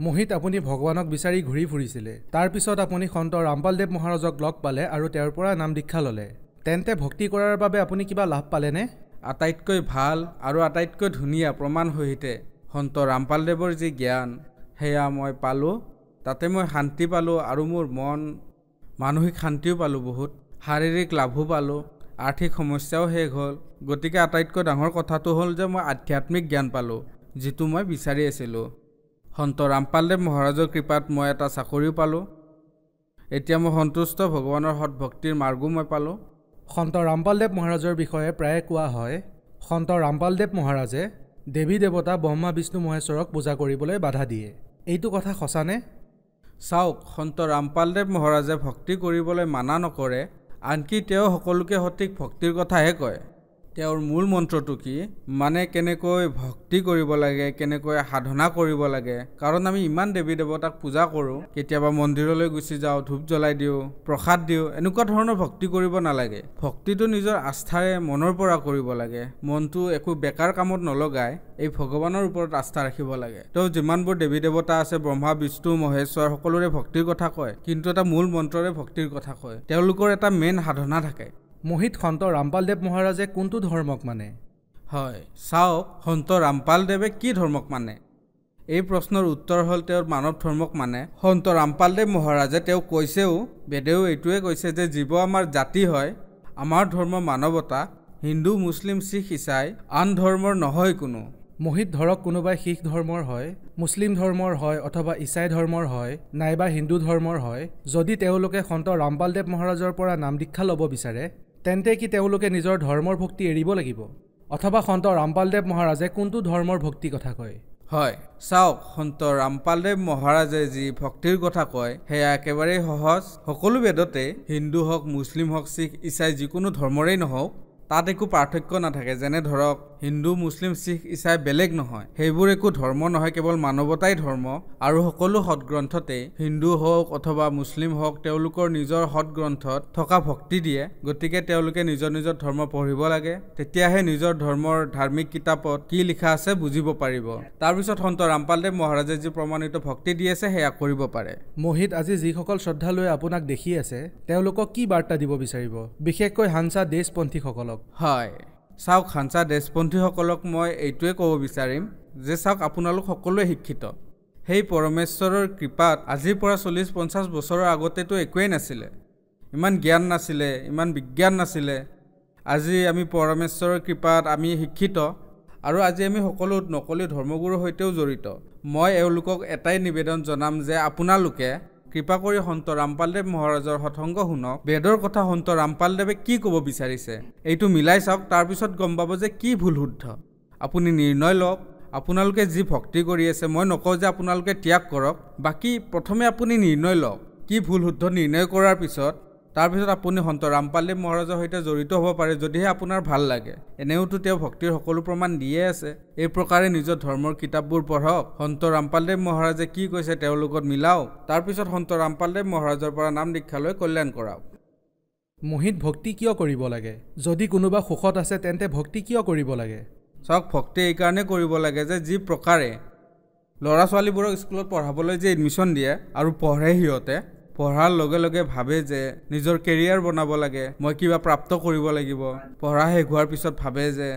মোহিত আপুনি ভগৱানক বিচাৰি ঘূৰি ফুৰিছিলে তাৰপিছত আপুনি সন্ত ৰামপালদেৱ মহাৰাজক লগ পালে আৰু তেওঁৰ পৰা নাম দীক্ষা ল'লে তেন্তে ভক্তি কৰাৰ বাবে আপুনি কিবা লাভ পালেনে আটাইতকৈ ভাল আৰু আটাইতকৈ ধুনীয়া প্ৰমাণ সহিতে সন্ত ৰামপালদেৱৰ যি জ্ঞান সেয়া মই পালোঁ তাতে মই শান্তি পালোঁ আৰু মোৰ মন মানসিক শান্তিও পালোঁ বহুত শাৰীৰিক লাভো পালোঁ আৰ্থিক সমস্যাও শেষ হ'ল গতিকে আটাইতকৈ ডাঙৰ কথাটো হ'ল যে মই আধ্যাত্মিক জ্ঞান পালোঁ যিটো মই বিচাৰি আছিলোঁ সন্ত ৰামপালদেৱ মহাৰাজৰ কৃপাত মই এটা চাকৰিও পালোঁ এতিয়া মই সন্তুষ্ট ভগৱানৰ সৎভক্তিৰ মাৰ্গো মই পালোঁ সন্ত ৰামপালদেৱ মহাৰাজৰ বিষয়ে প্ৰায়ে কোৱা হয় সন্ত ৰামপালদেৱ মহাৰাজে দেৱী দেৱতা ব্ৰহ্মা বিষ্ণু মহেশ্বৰক পূজা কৰিবলৈ বাধা দিয়ে এইটো কথা সঁচানে চাওক সন্ত ৰামপালদেৱ মহাৰাজে ভক্তি কৰিবলৈ মানা নকৰে আনকি তেওঁ সকলোকে সঠিক ভক্তিৰ কথাহে কয় তেওঁৰ মূল মন্ত্ৰটো কি মানে কেনেকৈ ভক্তি কৰিব লাগে কেনেকৈ সাধনা কৰিব লাগে কাৰণ আমি ইমান দেৱী দেৱতাক পূজা কৰোঁ কেতিয়াবা মন্দিৰলৈ গুচি যাওঁ ধূপ জ্বলাই দিওঁ প্ৰসাদ দিওঁ এনেকুৱা ধৰণৰ ভক্তি কৰিব নালাগে ভক্তিটো নিজৰ আস্থাৰে মনৰ পৰা কৰিব লাগে মনটো একো বেকাৰ কামত নলগাই এই ভগৱানৰ ওপৰত আস্থা ৰাখিব লাগে তেওঁ যিমানবোৰ দেৱী দেৱতা আছে ব্ৰহ্মা বিষ্ণু মহেশ্বৰ সকলোৰে ভক্তিৰ কথা কয় কিন্তু এটা মূল মন্ত্ৰৰে ভক্তিৰ কথা কয় তেওঁলোকৰ এটা মেইন সাধনা থাকে মোহিত সন্ত ৰামপাল দেৱ মহাৰাজে কোনটো ধৰ্মক মানে হয় চাওক সন্ত ৰামপাল দেৱে কি ধৰ্মক মানে এই প্ৰশ্নৰ উত্তৰ হ'ল তেওঁৰ মানৱ ধৰ্মক মানে সন্ত ৰামপাল দেৱ মহাৰাজে তেওঁ কৈছেও বেদেও এইটোৱে কৈছে যে জীৱ আমাৰ জাতি হয় আমাৰ ধৰ্ম মানৱতা হিন্দু মুছলিম শিখ ইছাই আন ধৰ্মৰ নহয় কোনো মোহিত ধৰক কোনোবাই শিখ ধৰ্মৰ হয় মুছলিম ধৰ্মৰ হয় অথবা ইছাই ধৰ্মৰ হয় নাইবা হিন্দু ধৰ্মৰ হয় যদি তেওঁলোকে সন্ত ৰামপাল দেৱ মহাৰাজৰ পৰা নাম দীক্ষা ল'ব বিচাৰে তেন্তে কি তেওঁলোকে নিজৰ ধৰ্মৰ ভক্তি এৰিব লাগিব অথবা সন্ত ৰামপালদেৱ মহাৰাজে কোনটো ধৰ্মৰ ভক্তিৰ কথা কয় হয় চাওক সন্ত ৰামপালদেৱ মহাৰাজে যি ভক্তিৰ কথা কয় সেয়া একেবাৰেই সহজ সকলো বেদতে হিন্দু হওক মুছলিম হওক শিখ ইছাই যিকোনো ধৰ্মৰেই নহওক তাত একো পাৰ্থক্য নাথাকে যেনে ধৰক হিন্দু মুছলিম শিখ ইছাই বেলেগ নহয় সেইবোৰ একো ধৰ্ম নহয় কেৱল মানৱতাই ধৰ্ম আৰু সকলো সৎগ্ৰন্থতে হিন্দু হওক অথবা মুছলিম হওক তেওঁলোকৰ নিজৰ সৎগ্ৰন্থত থকা ভক্তি দিয়ে গতিকে তেওঁলোকে নিজৰ নিজৰ ধৰ্ম পঢ়িব লাগে তেতিয়াহে নিজৰ ধৰ্মৰ ধাৰ্মিক কিতাপত কি লিখা আছে বুজিব পাৰিব তাৰপিছত সন্ত ৰামপালদেৱ মহাৰাজে যি প্ৰমাণিত ভক্তি দি আছে সেয়া কৰিব পাৰে মহিত আজি যিসকল শ্ৰদ্ধালুৱে আপোনাক দেখি আছে তেওঁলোকক কি বাৰ্তা দিব বিচাৰিব বিশেষকৈ হাংচা দেশপন্থীসকলক হয় চাওক খাঞ্চা দেশপন্থীসকলক মই এইটোৱে ক'ব বিচাৰিম যে চাওক আপোনালোক সকলোৱে শিক্ষিত সেই পৰমেশ্বৰৰ কৃপাত আজিৰ পৰা চল্লিছ পঞ্চাছ বছৰৰ আগতেতো একোৱেই নাছিলে ইমান জ্ঞান নাছিলে ইমান বিজ্ঞান নাছিলে আজি আমি পৰমেশ্বৰৰ কৃপাত আমি শিক্ষিত আৰু আজি আমি সকলো নকলি ধৰ্মগুৰুৰ সৈতেও জড়িত মই এওঁলোকক এটাই নিবেদন জনাম যে আপোনালোকে কৃপা কৰি সন্ত ৰামপালদেৱ মহাৰাজৰ সৎসংগ শুনক বেদৰ কথা সন্ত ৰামপালদেৱে কি ক'ব বিচাৰিছে এইটো মিলাই চাওক তাৰপিছত গম পাব যে কি ভুল শুদ্ধ আপুনি নিৰ্ণয় লওক আপোনালোকে যি ভক্তি কৰি আছে মই নকওঁ যে আপোনালোকে ত্যাগ কৰক বাকী প্ৰথমে আপুনি নিৰ্ণয় লওক কি ভুল শুদ্ধ নিৰ্ণয় কৰাৰ পিছত তাৰপিছত আপুনি সন্ত ৰামপালদেৱ মহাৰাজৰ সৈতে জড়িত হ'ব পাৰে যদিহে আপোনাৰ ভাল লাগে এনেওতো তেওঁ ভক্তিৰ সকলো প্ৰমাণ দিয়ে আছে এই প্ৰকাৰে নিজৰ ধৰ্মৰ কিতাপবোৰ পঢ়াওক সন্ত ৰামপালদেৱ মহাৰাজে কি কৈছে তেওঁৰ লগত মিলাওক তাৰপিছত সন্ত ৰামপালদেৱ মহাৰাজৰ পৰা নাম দীক্ষা লৈ কল্যাণ কৰাওক মোহিত ভক্তি কিয় কৰিব লাগে যদি কোনোবা সুখত আছে তেন্তে ভক্তি কিয় কৰিব লাগে চাওক ভক্তি এইকাৰণেই কৰিব লাগে যে যি প্ৰকাৰে ল'ৰা ছোৱালীবোৰক স্কুলত পঢ়াবলৈ যে এডমিশ্যন দিয়ে আৰু পঢ়ে সিহঁতে পঢ়াৰ লগে লগে ভাবে যে নিজৰ কেৰিয়াৰ বনাব লাগে মই কিবা প্ৰাপ্ত কৰিব লাগিব পঢ়া শেষ হোৱাৰ পিছত ভাবে যে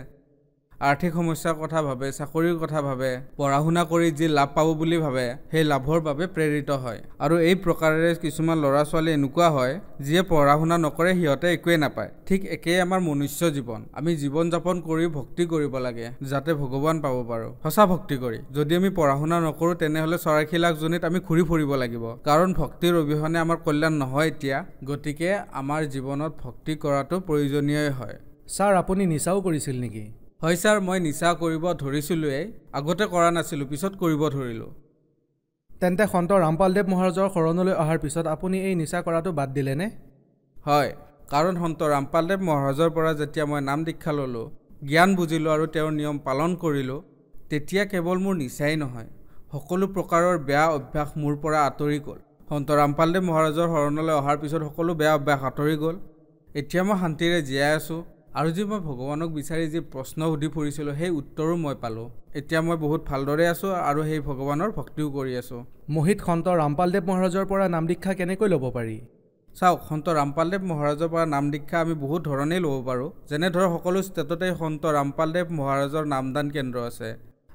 আৰ্থিক সমস্যাৰ কথা ভাবে চাকৰিৰ কথা ভাবে পঢ়া শুনা কৰি যি লাভ পাব বুলি ভাবে সেই লাভৰ বাবে প্ৰেৰিত হয় আৰু এই প্ৰকাৰেৰে কিছুমান ল'ৰা ছোৱালী এনেকুৱা হয় যিয়ে পঢ়া শুনা নকৰে সিহঁতে একোৱে নাপায় ঠিক একেই আমাৰ মনুষ্য জীৱন আমি জীৱন যাপন কৰি ভক্তি কৰিব লাগে যাতে ভগৱান পাব পাৰোঁ সঁচা ভক্তি কৰি যদি আমি পঢ়া শুনা নকৰোঁ তেনেহ'লে লাখজনীত আমি ঘূৰি ফুৰিব লাগিব কাৰণ ভক্তিৰ অবিহনে আমাৰ কল্যাণ নহয় এতিয়া গতিকে আমাৰ জীৱনত ভক্তি কৰাটো প্ৰয়োজনীয়ই হয় ছাৰ আপুনি নিচাও কৰিছিল নেকি হয় ছাৰ মই নিচা কৰিব ধৰিছিলোঁৱেই আগতে কৰা নাছিলোঁ পিছত কৰিব ধৰিলোঁ তেন্তে সন্ত ৰামপাল দেৱ মহাৰাজৰ শৰণলৈ অহাৰ পিছত আপুনি এই নিচা কৰাটো বাদ দিলেনে হয় কাৰণ সন্ত ৰামপাল দেৱ মহাৰাজৰ পৰা যেতিয়া মই নাম দীক্ষা ল'লোঁ জ্ঞান বুজিলোঁ আৰু তেওঁৰ নিয়ম পালন কৰিলোঁ তেতিয়া কেৱল মোৰ নিচাই নহয় সকলো প্ৰকাৰৰ বেয়া অভ্যাস মোৰ পৰা আঁতৰি গ'ল সন্ত ৰামপাল দেৱ মহাৰাজৰ শৰণলৈ অহাৰ পিছত সকলো বেয়া অভ্যাস আঁতৰি গ'ল এতিয়া মই শান্তিৰে জীয়াই আছোঁ আৰু যি মই ভগৱানক বিচাৰি যি প্ৰশ্ন সুধি ফুৰিছিলোঁ সেই উত্তৰো মই পালোঁ এতিয়া মই বহুত ভালদৰে আছোঁ আৰু সেই ভগৱানৰ ভক্তিও কৰি আছোঁ মোহিত সন্ত ৰামপাল দেৱ মহাৰাজৰ পৰা নাম দীক্ষা কেনেকৈ ল'ব পাৰি চাওক সন্ত ৰামপাল দেৱ মহাৰাজৰ পৰা নাম দীক্ষা আমি বহুত ধৰণেই ল'ব পাৰোঁ যেনে ধৰক সকলো ষ্টেটতে সন্ত ৰামপাল দেৱ মহাৰাজৰ নামদান কেন্দ্ৰ আছে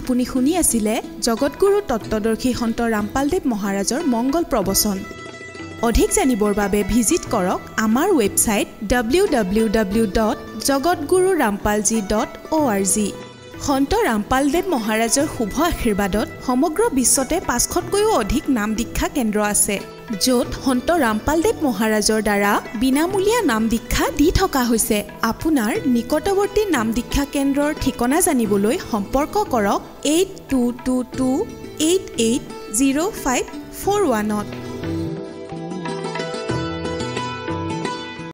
আপুনি শুনি আছিলে জগতগুৰু তত্বদৰ্শী সন্ত ৰামপালদেৱ মহাৰাজৰ মংগল প্ৰৱচন অধিক জানিবৰ বাবে ভিজিট কৰক আমাৰ website W W W dot Jagatguru Rampalji dot O' R G Sant Rampal দেৱ মহাৰাজৰ শুভ আশীৰ্বাদত সমগ্ৰ বিশ্বতে পাঁচশতকৈও অধিক নাম দীক্ষা কেন্দ্ৰ আছে য'ত সন্ত ৰামপাল দেৱ মহাৰাজৰ দ্বাৰা বিনামূলীয়া নাম দীক্ষা দি থকা হৈছে আপোনাৰ নিকটৱৰ্তী নাম দীক্ষা কেন্দ্ৰৰ ঠিকনা জানিবলৈ সম্পৰ্ক কৰক eight two two two eight eight zero' five four ওৱানত